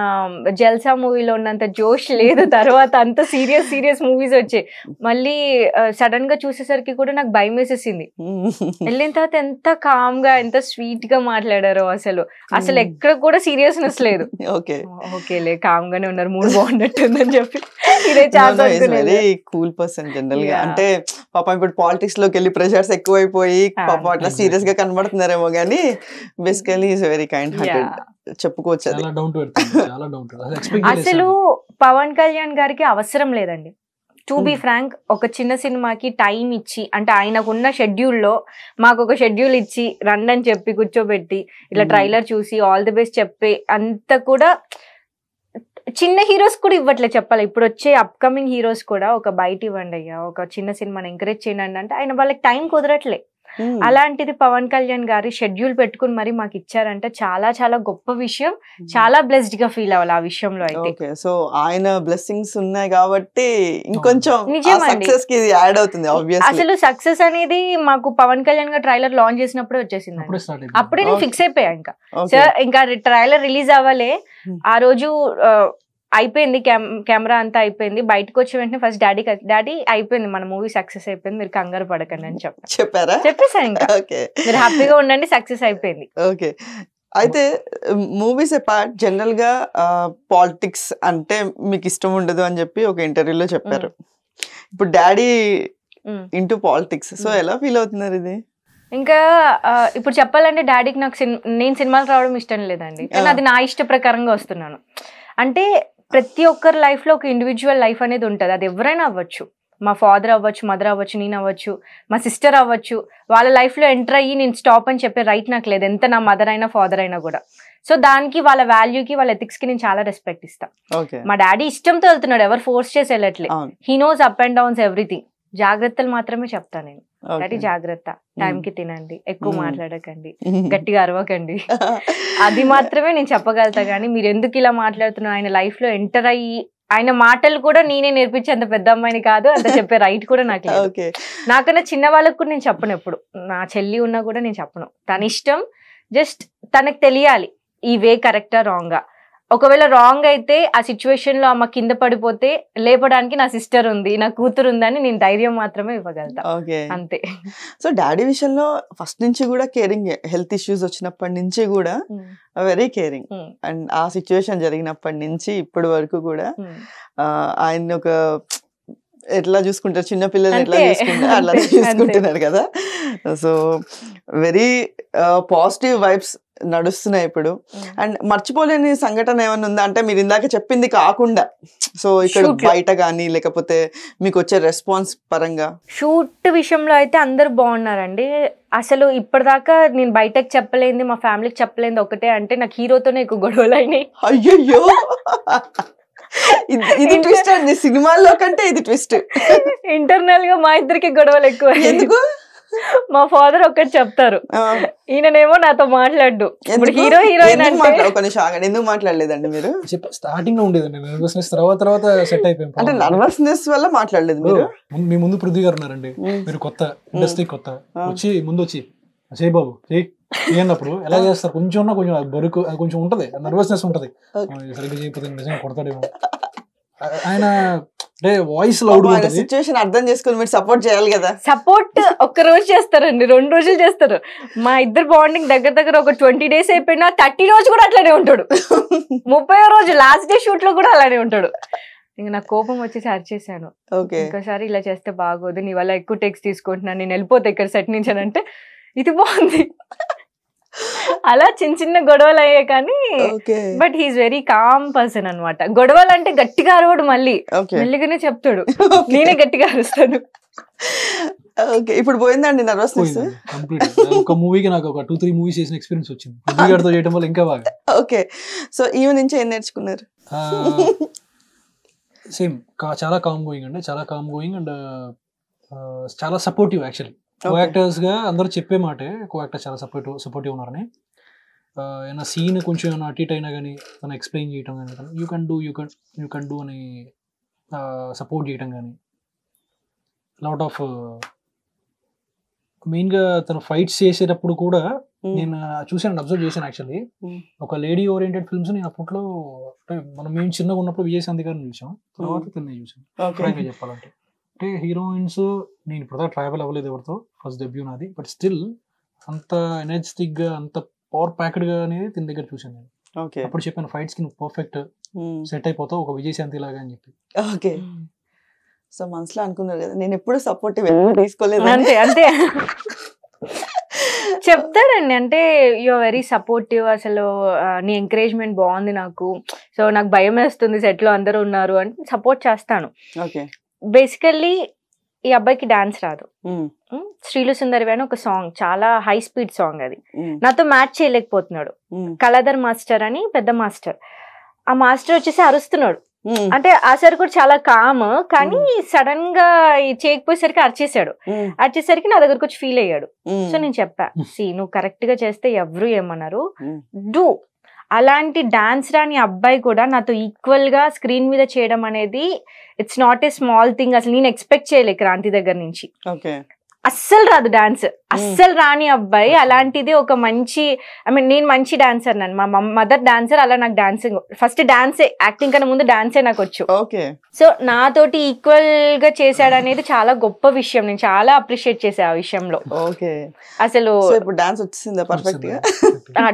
జల్సా మూవీలో ఉన్నంత జోష్ లేదు తర్వాత అంత సీరియస్ సీరియస్ మూవీస్ వచ్చాయి మళ్ళీ సడన్ గా చూసేసరికి కూడా నాకు భయం వేసేసింది వెళ్ళిన తర్వాత ఎంత కామ్ గా ఎంత స్వీట్ గా మాట్లాడారో అసలు అసలు ఎక్కడ కూడా సీరియస్నెస్ లేదు ఓకే ఓకేలే కామ్ గానే ఉన్నారు మూడు బాగున్నట్టుందని చెప్పి ఇదే చాలా కూల్ పర్సన్ జనరల్ గా అంటే పాప ఇప్పుడు పాలిటిక్స్ లోకి వెళ్ళి ప్రెషర్స్ ఎక్కువైపోయి పాప అట్లా సీరియస్ గా కనబడుతున్నారేమో గానీ బేసికలీ ఈస్ వెరీ కైండ్ చెప్పుకోవచ్చు అసలు పవన్ కళ్యాణ్ గారికి అవసరం లేదండి టు బి ఫ్రాంక్ ఒక చిన్న సినిమాకి టైం ఇచ్చి అంటే ఆయనకున్న షెడ్యూల్లో మాకు ఒక షెడ్యూల్ ఇచ్చి రన్ అని చెప్పి కూర్చోబెట్టి ఇలా ట్రైలర్ hmm. చూసి ఆల్ ది బెస్ట్ చెప్పే అంత కూడా చిన్న హీరోస్ కూడా ఇవ్వట్లే చెప్పాలి ఇప్పుడు వచ్చే అప్కమింగ్ హీరోస్ కూడా ఒక బయట ఇవ్వండి అయ్యా ఒక చిన్న సినిమాని ఎంకరేజ్ చేయండి అంటే ఆయన వాళ్ళకి టైం కుదరట్లే అలాంటిది పవన్ కళ్యాణ్ గారి షెడ్యూల్ పెట్టుకుని మరి మాకు ఇచ్చారంటే చాలా చాలా గొప్ప విషయం చాలా బ్లెస్డ్ గా ఫీల్ అవ్వాలి ఆ విషయంలో అయితే సో ఆయన బ్లెస్సింగ్స్ ఉన్నాయి కాబట్టి ఇంకొంచెం యాడ్ అవుతుంది అసలు సక్సెస్ అనేది మాకు పవన్ కళ్యాణ్ గారు ట్రైలర్ లాంచ్ చేసినప్పుడు వచ్చేసింది అప్పుడే నేను ఫిక్స్ అయిపోయా ఇంకా సార్ ఇంకా ట్రైలర్ రిలీజ్ అవ్వలే ఆ రోజు అయిపోయింది కెమెరా అంతా అయిపోయింది బయటకు వచ్చే వెంటనే ఫస్ట్ డాడీ డాడీ అయిపోయింది మన మూవీ సక్సెస్ అయిపోయింది మీరు కంగారు పడకండి అని చెప్పి చెప్పారా చెప్పేసాను ఇంకా మీరు హ్యాపీగా ఉండండి సక్సెస్ అయిపోయింది ఓకే అయితే మూవీస్ పార్ట్ జనరల్ గా పాలిటిక్స్ అంటే మీకు ఇష్టం ఉండదు అని చెప్పి ఒక ఇంటర్వ్యూలో చెప్పారు ఇప్పుడు డాడీ ఇంటూ పాలిటిక్స్ సో ఎలా ఫీల్ అవుతున్నారు ఇది ఇంకా ఇప్పుడు చెప్పాలంటే డాడీకి నాకు నేను సినిమాలు రావడం ఇష్టం లేదండి కానీ అది నా ఇష్ట ప్రకారంగా వస్తున్నాను అంటే ప్రతి ఒక్కరి లైఫ్లో ఒక ఇండివిజువల్ లైఫ్ అనేది ఉంటుంది అది ఎవరైనా అవ్వచ్చు మా ఫాదర్ అవ్వచ్చు మదర్ అవ్వచ్చు నేను అవ్వచ్చు మా సిస్టర్ అవ్వచ్చు వాళ్ళ లైఫ్లో ఎంటర్ అయ్యి నేను స్టాప్ అని చెప్పే రైట్ నాకు లేదు ఎంత నా మదర్ అయినా ఫాదర్ అయినా కూడా సో దానికి వాళ్ళ వాల్యూకి వాళ్ళ ఎథిక్స్కి నేను చాలా రెస్పెక్ట్ ఇస్తాను మా డాడీ ఇష్టంతో వెళ్తున్నాడు ఎవరు ఫోర్స్ చేసి వెళ్ళట్లేదు he knows up and downs everything జాగ్రత్తలు మాత్రమే చెప్తాను నేను కాబట్టి జాగ్రత్త టైం కి తినండి ఎక్కువ మాట్లాడకండి గట్టిగా అరవకండి అది మాత్రమే నేను చెప్పగలుగుతా కానీ మీరు ఎందుకు ఇలా మాట్లాడుతున్నారు ఆయన లైఫ్ లో ఎంటర్ అయ్యి ఆయన మాటలు కూడా నేనే నేర్పించే అంత పెద్ద అమ్మాయిని కాదు అంత చెప్పే రైట్ కూడా నాకు నాకన్నా చిన్న వాళ్ళకు కూడా నేను చెప్పను ఎప్పుడు నా చెల్లి ఉన్నా కూడా నేను చెప్పను తన ఇష్టం జస్ట్ తనకు తెలియాలి ఈ వే కరెక్టా రాంగా ఒకవేళ రాంగ్ అయితే ఆ సిచ్యువేషన్ లో అమ్మ కింద పడిపోతే లేపడానికి నా సిస్టర్ ఉంది నా కూతురు ఉందని నేను ధైర్యం మాత్రమే ఇవ్వగలుగుతా అంతే సో డాడీ విషయంలో ఫస్ట్ నుంచి కూడా కేరింగ్ హెల్త్ ఇష్యూస్ వచ్చినప్పటి నుంచి కూడా వెరీ కేరింగ్ అండ్ ఆ సిచ్యువేషన్ జరిగినప్పటి నుంచి ఇప్పటి వరకు కూడా ఆయన ఒక ఎట్లా చూసుకుంటారు చిన్న పిల్లలు ఎట్లా చూసుకుంటారు అట్లా చూసుకుంటున్నారు కదా సో వెరీ పాజిటివ్ వైబ్స్ నడుస్తున్నాయి ఇప్పుడు అండ్ మర్చిపోలేని సంఘటన ఏమైనా ఉందా అంటే మీరు ఇందాక చెప్పింది కాకుండా సో ఇక్కడ బయట కానీ లేకపోతే మీకు వచ్చే రెస్పాన్స్ పరంగా షూట్ విషయంలో అయితే అందరు బాగున్నారండి అసలు ఇప్పటిదాకా నేను బయటకు చెప్పలేంది మా ఫ్యామిలీకి చెప్పలేంది ఒకటే అంటే నాకు హీరోతోనే ఎక్కువ గొడవలు అయినాయి అయ్యయ్యో ఇది ట్విస్ట్ అండి సినిమాల్లో కంటే ఇది ట్విస్ట్ ఇంటర్నల్ గా మా ఇద్దరికి గొడవలు ఎక్కువ ఎందుకు మా ఫాదర్ ఒక్కటి చెప్తారు ఈయననేమో నాతో మాట్లాడు ఇప్పుడు హీరో హీరోయిన్ అంటే ఎందుకు మాట్లాడలేదండి మీరు స్టార్టింగ్ లో ఉండేదండి నర్వస్నెస్ తర్వాత తర్వాత సెట్ అయిపోయింది అంటే నర్వస్నెస్ వల్ల మాట్లాడలేదు మీరు మీ ముందు పృథ్వీ గారు ఉన్నారండి మీరు కొత్త ఇండస్ట్రీ కొత్త వచ్చి ముందు వచ్చి చేయి బాబు చేయి చేయనప్పుడు ఎలా చేస్తారు కొంచెం కొంచెం బరుకు కొంచెం ఉంటది నర్వస్నెస్ ఉంటది సరిగ్గా చేయకపోతే నిజంగా కొడతాడేమో ఆయన వాయిస్ సిచువేషన్ అర్థం చేసుకుని మీరు సపోర్ట్ చేయాలి కదా సపోర్ట్ ఒక్క రోజు చేస్తారండి రెండు రోజులు చేస్తారు మా ఇద్దరు బాండింగ్ దగ్గర దగ్గర ఒక ట్వంటీ డేస్ అయిపోయినా థర్టీ రోజు కూడా అట్లానే ఉంటాడు ముప్పై రోజు లాస్ట్ డే షూట్ లో కూడా అలానే ఉంటాడు ఇంకా నా కోపం వచ్చి సార్ చేశాను ఇంకోసారి ఇలా చేస్తే బాగోదు నీ వల్ల ఎక్కువ టెక్స్ తీసుకుంటున్నాను నేను వెళ్ళిపోతే ఇక్కడ సెట్ నుంచి అంటే ఇది బాగుంది అలా చిన్న చిన్న గొడవలు అయ్యాయి కానీ but he's very calm person అనమాట గొడవలు అంటే గట్టిగా అరవడు మళ్ళీ మెల్లిగానే చెప్తాడు నేనే గట్టిగా అరుస్తాను ఓకే ఇప్పుడు పోయిందండి నర్వస్నెస్ ఒక మూవీకి నాకు ఒక టూ త్రీ మూవీస్ చేసిన ఎక్స్పీరియన్స్ వచ్చింది గారితో చేయడం వల్ల ఇంకా బాగా ఓకే సో ఈవెన్ నుంచి ఏం నేర్చుకున్నారు సేమ్ చాలా కామ్ గోయింగ్ అండి చాలా కామ్ గోయింగ్ అండ్ చాలా సపోర్టివ్ యాక్చువల్లీ కోయాక్టర్స్ గా అందరూ చెప్పే మాటే కోయాక్టర్ చాలా సపోర్ట్ సపోర్టివ్ ఉన్నారని ఏమైనా సీన్ కొంచెం ఏమైనా అటు అయినా కానీ తను ఎక్స్ప్లెయిన్ చేయటం కానీ you can do you can you can do అని సపోర్ట్ చేయటం కానీ లాట్ ఆఫ్ మెయిన్గా తను ఫైట్స్ చేసేటప్పుడు కూడా నేను చూశాను అబ్జర్వ్ చేశాను యాక్చువల్లీ ఒక లేడీ ఓరియంటెడ్ ఫిల్మ్స్ నేను అప్పట్లో మనం మేము చిన్నగా ఉన్నప్పుడు విజయశాంతి గారిని చూసాం తర్వాత తిన్నే చూసాను చెప్పాలంటే అంటే హీరోయిన్స్ నేను ఇప్పుడు ట్రావెల్ అవ్వలేదు ఎవరితో ఫస్ట్ డెబ్యూ నాది బట్ స్టిల్ అంత ఎనర్జెటిక్ గా అంత పవర్ ప్యాకెడ్ గా అనేది తిన దగ్గర చూశాను నేను ఓకే అప్పుడు చెప్పాను ఫైట్స్ కి నువ్వు పర్ఫెక్ట్ సెట్ అయిపోతావు ఒక విజయశాంతి లాగా అని చెప్పి ఓకే సో మనసులో అనుకున్నారు కదా నేను ఎప్పుడు సపోర్టివ్ ఎప్పుడు తీసుకోలేదు అంతే అంతే చెప్తాడండి అంటే యు వెరీ సపోర్టివ్ అసలు నీ ఎంకరేజ్మెంట్ బాగుంది నాకు సో నాకు భయం వేస్తుంది సెట్లో అందరూ ఉన్నారు అని సపోర్ట్ చేస్తాను బేసికల్లీ ఈ అబ్బాయికి డాన్స్ రాదు శ్రీలు సుందరి అని ఒక సాంగ్ చాలా హై స్పీడ్ సాంగ్ అది నాతో మ్యాచ్ చేయలేకపోతున్నాడు కళాధర్ మాస్టర్ అని పెద్ద మాస్టర్ ఆ మాస్టర్ వచ్చేసి అరుస్తున్నాడు అంటే ఆ సార్ కూడా చాలా కామ్ కానీ సడన్ గా చేయకపోయేసరికి అరిచేసాడు అరిచేసరికి నా దగ్గరకు వచ్చి ఫీల్ అయ్యాడు సో నేను చెప్పా సి నువ్వు కరెక్ట్ గా చేస్తే ఎవరు ఏమన్నారు డూ అలాంటి డాన్స్ రాని అబ్బాయి కూడా నాతో ఈక్వల్గా స్క్రీన్ మీద చేయడం అనేది it's not a small thing అసలు నేను ఎక్స్పెక్ట్ చేయలే క్రాంతి దగ్గర నుంచి అస్సలు రాదు డాన్స్ అస్సలు రాని అబ్బాయి అలాంటిది ఒక మంచి ఐ మీన్ నేను మంచి డాన్సర్ నన్ను మా మదర్ డాన్సర్ అలా నాకు డాన్సింగ్ ఫస్ట్ డాన్సే యాక్టింగ్ కన్నా ముందు డాన్సే నాకు వచ్చు సో నాతోటి ఈక్వల్ గా చేశాడు అనేది చాలా గొప్ప విషయం నేను చాలా అప్రిషియేట్ చేసా ఆ విషయంలో అసలు ఇప్పుడు డాన్స్ వచ్చిందా పర్ఫెక్ట్ గా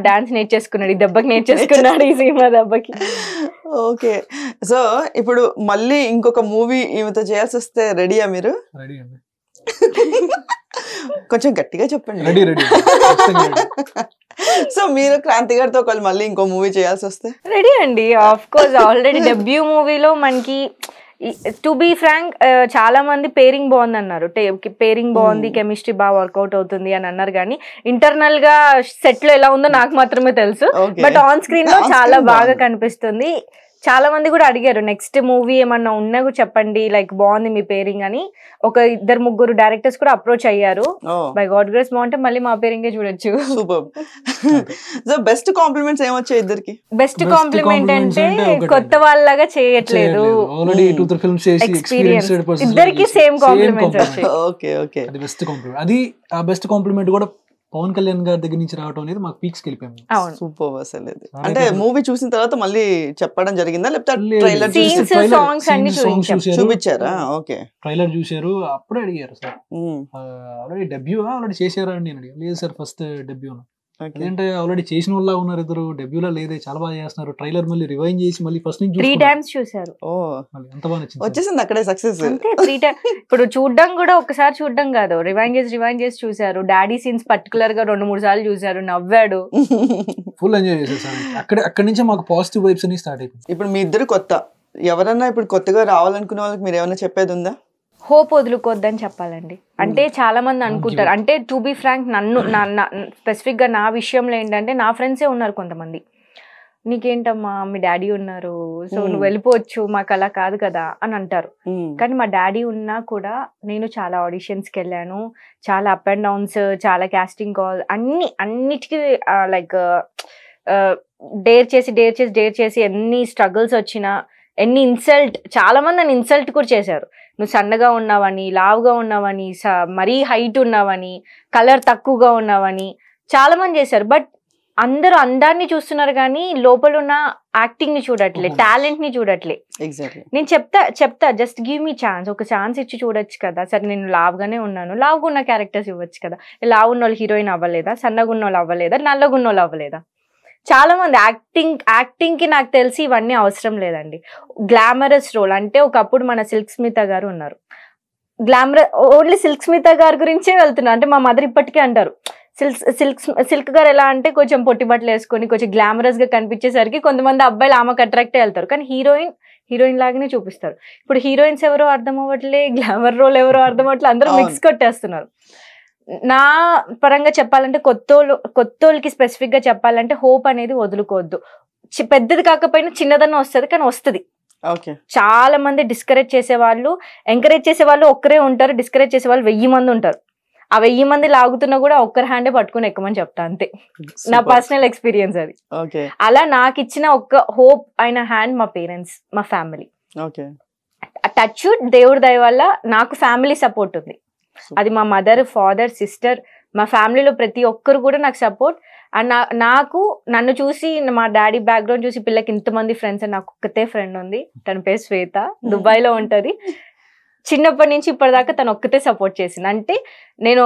డాన్స్ నేర్చేసుకున్నాడు ఈ దెబ్బకి నేర్చేసుకున్నాడు ఈ సినిమా దెబ్బకి ఓకే సో ఇప్పుడు మళ్ళీ ఇంకొక మూవీ ఈమెతో చేయాల్సి వస్తే రెడీయా మీరు రెడీ కొంచెం గట్టిగా చెప్పండి రెడీ రెడీ సో మీరు క్రాంతి గారితో ఒకళ్ళు మళ్ళీ ఇంకో మూవీ చేయాల్సి వస్తే రెడీ అండి ఆఫ్ కోర్స్ ఆల్రెడీ డెబ్యూ మూవీలో మనకి టు బీ ఫ్రాంక్ చాలా మంది పేరింగ్ బాగుంది అన్నారు పేరింగ్ బాగుంది కెమిస్ట్రీ బాగా వర్కౌట్ అవుతుంది అని అన్నారు కానీ ఇంటర్నల్ గా సెట్ లో ఎలా ఉందో నాకు మాత్రమే తెలుసు బట్ ఆన్ స్క్రీన్ లో చాలా బాగా కనిపిస్తుంది చాలా మంది కూడా అడిగారు నెక్స్ట్ మూవీ ఏమన్నా ఉన్నా చెప్పండి లైక్ బాగుంది మీ పేరింగ్ అని ఒక ఇద్దరు ముగ్గురు డైరెక్టర్స్ కూడా అప్రోచ్ అయ్యారు బై గాడ్ గ్రేస్ బాగుంటే మళ్ళీ మా పేరింగే చూడొచ్చు బెస్ట్ కాంప్లిమెంట్స్ ఏమొచ్చాయి ఇద్దరికి బెస్ట్ కాంప్లిమెంట్ అంటే కొత్త వాళ్ళగా చేయట్లేదు hmm. ఇద్దరికి same compliments okay okay best compliment అది ఆ బెస్ట్ కాంప్లిమెంట్ కూడా పవన్ కళ్యాణ్ గారి దగ్గర నుంచి రావడం అనేది మాకు పీక్స్ వెళ్ళిపోయింది సూపర్ అసలు అంటే మూవీ చూసిన తర్వాత మళ్ళీ చెప్పడం జరిగిందా లేకపోతే చూపించారా ఓకే ట్రైలర్ చూసారు అప్పుడే అడిగారు సార్ ఆల్రెడీ డెబ్యూ ఆల్రెడీ చేశారా అని నేను అడిగాను లేదు సార్ ఫస్ట్ డెబ్యూ ఏంటంటే ఆల్రెడీ చేసిన వాళ్ళ ఉన్నారు ఇద్దరు డెబ్యూలో లేదే చాలా బాగా చేస్తున్నారు ట్రైలర్ మళ్ళీ రివైన్ చేసి మళ్ళీ ఫస్ట్ నుంచి త్రీ టైమ్స్ చూసారు ఓ ఎంత బాగా నచ్చింది వచ్చేసింది అక్కడే సక్సెస్ అంటే త్రీ టైమ్ ఇప్పుడు చూడడం కూడా ఒకసారి చూడడం కాదు రివైన్ చేసి రివైండ్ చేసి చూసారు డాడీ సీన్స్ పర్టికులర్ గా రెండు మూడు సార్లు చూసారు నవ్వాడు ఫుల్ ఎంజాయ్ చేసేసారు అక్కడ అక్కడ నుంచి మాకు పాజిటివ్ వైబ్స్ అని స్టార్ట్ అయిపోయింది ఇప్పుడు మీ ఇద్దరు కొత్త ఎవరన్నా ఇప్పుడు కొత్తగా రావాలనుకునే వాళ్ళకి మీరు ఏమైనా చెప్పేది ఉందా హోప్ వదులుకోవద్దని చెప్పాలండి అంటే hmm. చాలా మంది అనుకుంటారు అంటే టు బీ ఫ్రాంక్ నన్ను నా గా నా విషయంలో ఏంటంటే నా ఫ్రెండ్సే ఉన్నారు కొంతమంది నీకేంటమ్మా మీ డాడీ ఉన్నారు సో hmm. నువ్వు వెళ్ళిపోవచ్చు మాకు అలా కాదు కదా అని అంటారు hmm. కానీ మా డాడీ ఉన్నా కూడా నేను చాలా ఆడిషన్స్కి వెళ్ళాను చాలా అప్ అండ్ డౌన్స్ చాలా క్యాస్టింగ్ కాల్ అన్ని అన్నిటికీ లైక్ డేర్ చేసి డేర్ చేసి డేర్ చేసి ఎన్ని స్ట్రగుల్స్ వచ్చినా ఎన్ని ఇన్సల్ట్ చాలా మంది నన్ను ఇన్సల్ట్ కూడా చేశారు నువ్వు సన్నగా ఉన్నావని లావుగా ఉన్నావని స మరీ హైట్ ఉన్నావని కలర్ తక్కువగా ఉన్నావని చాలా మంది చేశారు బట్ అందరూ అందాన్ని చూస్తున్నారు కానీ లోపల ఉన్న యాక్టింగ్ ని చూడట్లే టాలెంట్ ని చూడట్లే నేను చెప్తా చెప్తా జస్ట్ గివ్ మీ ఛాన్స్ ఒక ఛాన్స్ ఇచ్చి చూడొచ్చు కదా సరే నేను లావుగానే ఉన్నాను లావుగా ఉన్న క్యారెక్టర్స్ ఇవ్వచ్చు కదా ఉన్న వాళ్ళు హీరోయిన్ అవ్వలేదా సన్నగున్న వాళ్ళు అవ్వలేదా నల్లగున్న వాళ్ళు అవ్వలేదా చాలా మంది యాక్టింగ్ యాక్టింగ్ కి నాకు తెలిసి ఇవన్నీ అవసరం లేదండి గ్లామరస్ రోల్ అంటే ఒకప్పుడు మన సిల్క్ స్మిత గారు ఉన్నారు గ్లామర ఓన్లీ సిల్క్ స్మిత గారి గురించే వెళ్తున్నారు అంటే మా మదర్ ఇప్పటికే అంటారు సిల్క్ సిల్క్ సిల్క్ గారు ఎలా అంటే కొంచెం పొట్టి బట్టలు వేసుకొని కొంచెం గ్లామరస్ గా కనిపించేసరికి కొంతమంది అబ్బాయిలు ఆమెకు అట్రాక్ట్ వెళ్తారు కానీ హీరోయిన్ హీరోయిన్ లాగానే చూపిస్తారు ఇప్పుడు హీరోయిన్స్ ఎవరో అర్థం అవ్వట్లే గ్లామర్ రోల్ ఎవరో అర్థం అవ్వట్లే అందరూ మిక్స్ కొట్టేస్తున్నారు నా పరంగా చెప్పాలంటే కొత్తోళ్ళు కొత్తోళ్ళకి స్పెసిఫిక్గా చెప్పాలంటే హోప్ అనేది వదులుకోవద్దు పెద్దది కాకపోయినా చిన్నదన్న వస్తుంది కానీ వస్తుంది చాలా మంది డిస్కరేజ్ చేసేవాళ్ళు ఎంకరేజ్ చేసేవాళ్ళు ఒక్కరే ఉంటారు డిస్కరేజ్ చేసేవాళ్ళు వెయ్యి మంది ఉంటారు ఆ వెయ్యి మంది లాగుతున్నా కూడా ఒక్కరి హ్యాండే పట్టుకుని ఎక్కమని చెప్తా అంతే నా పర్సనల్ ఎక్స్పీరియన్స్ అది అలా నాకు ఇచ్చిన ఒక్క హోప్ అయిన హ్యాండ్ మా పేరెంట్స్ మా ఫ్యామిలీ టచ్ దేవుడి దయ వల్ల నాకు ఫ్యామిలీ సపోర్ట్ ఉంది అది మా మదర్ ఫాదర్ సిస్టర్ మా ఫ్యామిలీలో ప్రతి ఒక్కరు కూడా నాకు సపోర్ట్ అండ్ నాకు నన్ను చూసి మా డాడీ బ్యాక్గ్రౌండ్ చూసి పిల్లకి ఇంతమంది ఫ్రెండ్స్ అని నాకు ఒక్కతే ఫ్రెండ్ ఉంది తన పేరు శ్వేత hmm. దుబాయ్లో ఉంటుంది చిన్నప్పటి నుంచి ఇప్పటిదాకా తను ఒక్కతే సపోర్ట్ చేసింది అంటే నేను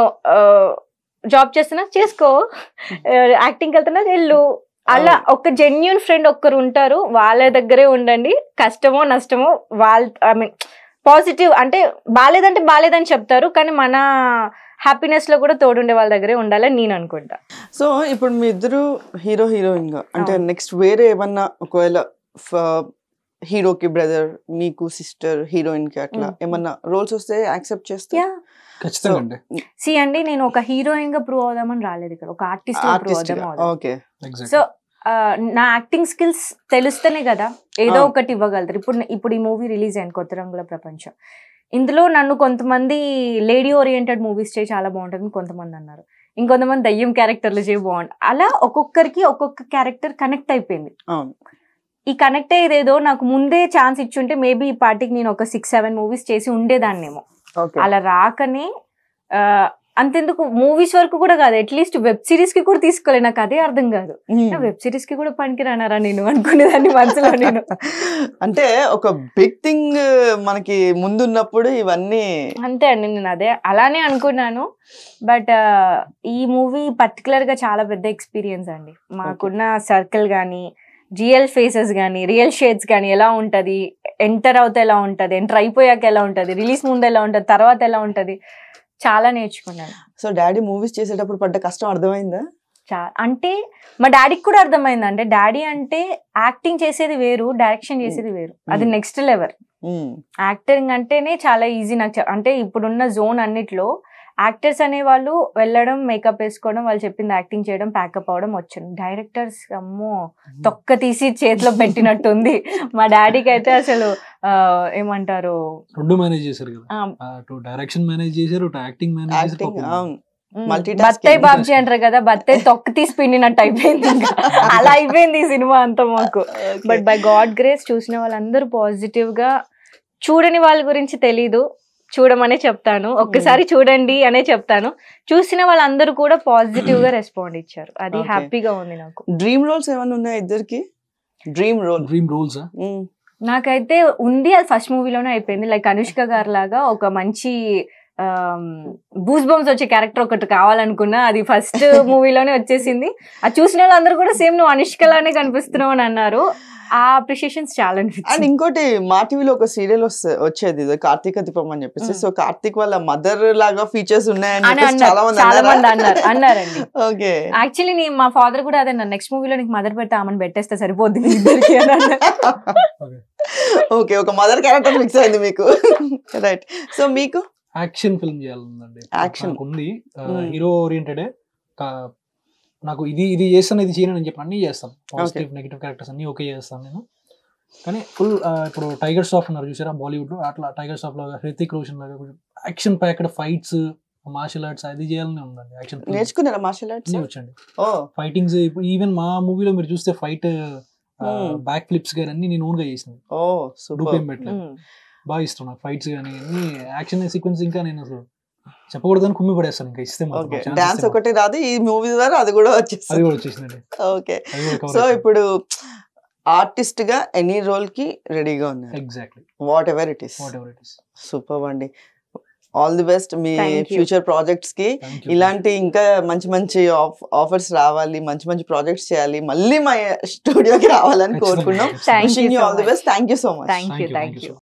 జాబ్ చేస్తున్నా చేసుకో యాక్టింగ్కి వెళ్తున్నా వెళ్ళు అలా ఒక జెన్యున్ ఫ్రెండ్ ఒక్కరు ఉంటారు వాళ్ళ దగ్గరే ఉండండి కష్టమో నష్టమో వాళ్ళ ఐ మీన్ పాజిటివ్ అంటే బాగాలేదంటే బాగాలేదని చెప్తారు కానీ మన హ్యాపీనెస్ లో కూడా తోడుండే వాళ్ళ దగ్గరే ఉండాలని నేను అనుకుంటా సో ఇప్పుడు మీ ఇద్దరు హీరో హీరోయిన్ గా అంటే నెక్స్ట్ వేరే ఏమన్నా ఒకవేళ హీరోకి బ్రదర్ మీకు సిస్టర్ హీరోయిన్ కి అట్లా ఏమన్నా రోల్స్ వస్తే యాక్సెప్ట్ చేస్తా సి అండి నేను ఒక హీరోయిన్ గా ప్రూవ్ అవుదామని రాలేదు ఇక్కడ ఒక ఆర్టిస్ట్ ఓకే సో నా యాక్టింగ్ స్కిల్స్ తెలుస్తేనే కదా ఏదో ఒకటి ఇవ్వగలరు ఇప్పుడు ఇప్పుడు ఈ మూవీ రిలీజ్ అయింది కొత్త రంగుల ప్రపంచం ఇందులో నన్ను కొంతమంది లేడీ ఓరియంటెడ్ మూవీస్ చేయి చాలా బాగుంటుంది కొంతమంది అన్నారు ఇంకొంతమంది దయ్యం క్యారెక్టర్లు చేయి బాగుంటుంది అలా ఒక్కొక్కరికి ఒక్కొక్క క్యారెక్టర్ కనెక్ట్ అయిపోయింది ఈ కనెక్ట్ అయ్యేదేదో నాకు ముందే ఛాన్స్ ఇచ్చుంటే మేబీ ఈ పార్టీకి నేను ఒక సిక్స్ సెవెన్ మూవీస్ చేసి ఉండేదాన్నేమో అలా రాకనే అంతెందుకు మూవీస్ వరకు కూడా కాదు అట్లీస్ట్ వెబ్ సిరీస్ కి కూడా తీసుకోలే నాకు అదే అర్థం కాదు వెబ్ సిరీస్ కి కూడా పనికిరానారా నేను అనుకునేదాన్ని మనసులో నేను అంటే ఒక బిగ్ థింగ్ మనకి ముందున్నప్పుడు ఇవన్నీ అంతే అండి నేను అదే అలానే అనుకున్నాను బట్ ఈ మూవీ పర్టికులర్ గా చాలా పెద్ద ఎక్స్పీరియన్స్ అండి మాకున్న సర్కిల్ కానీ రియల్ ఫేసెస్ కానీ రియల్ షేడ్స్ కానీ ఎలా ఉంటుంది ఎంటర్ అవుతే ఎలా ఉంటుంది ఎంటర్ అయిపోయాక ఎలా ఉంటుంది రిలీజ్ ముందు ఎలా ఉంటుంది తర్వాత ఎలా ఉంటుంది చాలా నేర్చుకున్నాను సో డాడీ మూవీస్ చేసేటప్పుడు పడ్డ కష్టం అర్థమైందా అంటే మా డాడీకి కూడా అర్థమైంది అంటే డాడీ అంటే యాక్టింగ్ చేసేది వేరు డైరెక్షన్ చేసేది వేరు అది నెక్స్ట్ లెవెల్ యాక్టింగ్ అంటేనే చాలా ఈజీ నాకు అంటే ఇప్పుడున్న జోన్ అన్నిట్లో యాక్టర్స్ అనేవాళ్ళు వెళ్ళడం మేకప్ వేసుకోవడం వాళ్ళు చెప్పింది యాక్టింగ్ చేయడం ప్యాకప్ అవడం వచ్చింది డైరెక్టర్స్ అమ్మో తొక్క తీసి చేతిలో పెట్టినట్టుంది మా డాడీకి అయితే అసలు ఏమంటారు రెండు మేనేజ్ చేశారు డైరెక్షన్ మేనేజ్ చేశారు యాక్టింగ్ మేనేజ్ బత్తాయి బాబ్జీ అంటారు కదా బత్తాయి తొక్క తీసి పిండినట్టు అయిపోయింది అలా అయిపోయింది ఈ సినిమా అంతా మాకు బట్ బై గాడ్ గ్రేస్ చూసిన వాళ్ళందరూ పాజిటివ్ గా చూడని వాళ్ళ గురించి తెలీదు చూడమనే చెప్తాను ఒక్కసారి hmm. చూడండి అనే చెప్తాను చూసిన వాళ్ళందరూ కూడా పాజిటివ్ గా రెస్పాండ్ ఇచ్చారు అది హ్యాపీగా ఉంది నాకు డ్రీమ్ రోల్స్ ఏమైనా ఉన్నాయి ఇద్దరికి డ్రీమ్ రోల్ డ్రీమ్ రోల్స్ నాకైతే ఉంది అది ఫస్ట్ మూవీలోనే అయిపోయింది లైక్ అనుష్క గారు లాగా ఒక మంచి బూస్ వచ్చే క్యారెక్టర్ ఒకటి కావాలనుకున్నా అది ఫస్ట్ మూవీలోనే వచ్చేసింది అది చూసిన వాళ్ళందరూ కూడా సేమ్ నువ్వు అనుష్కలానే కనిపిస్తున్నావు అని అన్నారు ఆ అప్రిషియేషన్స్ చాలా అండ్ ఇంకోటి మా టీవీలో ఒక సీరియల్ వచ్చేది కార్తీక దీపం అని చెప్పేసి సో కార్తీక్ వాళ్ళ మదర్ లాగా ఫీచర్స్ ఉన్నాయని చాలా మంది అన్నారు అన్నారండి ఓకే యాక్చువల్లీ నేను మా ఫాదర్ కూడా అదే నెక్స్ట్ మూవీలో నీకు మదర్ పెట్టామని పెట్టేస్తే సరిపోద్ది ఇద్దరికి ఓకే ఒక మదర్ క్యారెక్టర్ మిక్స్ అయింది మీకు రైట్ సో మీకు యాక్షన్ ఫిల్మ్ చేయాలండి యాక్షన్ ఉంది హీరో ఓరియంటెడ్ నాకు ఇది ఇది చేస్తాను ఇది చేయను అని చెప్పి అన్ని చేస్తాను పాజిటివ్ నెగిటివ్ క్యారెక్టర్స్ అన్ని ఓకే చేస్తాను నేను కానీ ఫుల్ ఇప్పుడు టైగర్ షాఫ్ ఉన్నారు చూసారా లో అట్లా టైగర్ షాఫ్ లాగా హృతిక్ రోషన్ లాగా కొంచెం action packed fights martial arts అది చేయాలని ఉందండి యాక్షన్ నేర్చుకున్నారా మార్షల్ ఆర్ట్స్ వచ్చండి ఫైటింగ్స్ ఇప్పుడు ఈవెన్ మా మూవీలో మీరు చూస్తే ఫైట్ బ్యాక్ ఫ్లిప్స్ గానీ అన్ని నేను ఓన్గా చేసింది బాగా ఇష్టం నాకు ఫైట్స్ కానీ యాక్షన్ సీక్వెన్స్ ఇంకా నేను అసలు చెప్పకూడదని కుమ్మి పడేస్తాను ఇంకా ఇస్తే డాన్స్ ఒకటి రాదు ఈ మూవీ ద్వారా అది కూడా వచ్చేసింది అది కూడా వచ్చేసింది ఓకే సో ఇప్పుడు ఆర్టిస్ట్ గా ఎనీ రోల్ కి రెడీగా ఉన్నారు exactly whatever it is whatever it is super అండి ఆల్ ది బెస్ట్ మీ ఫ్యూచర్ ప్రాజెక్ట్స్ కి ఇలాంటి ఇంకా మంచి మంచి ఆఫర్స్ రావాలి మంచి మంచి ప్రాజెక్ట్స్ చేయాలి మళ్ళీ మా స్టూడియోకి రావాలని కోరుకున్నాం all the best thank you so much thank you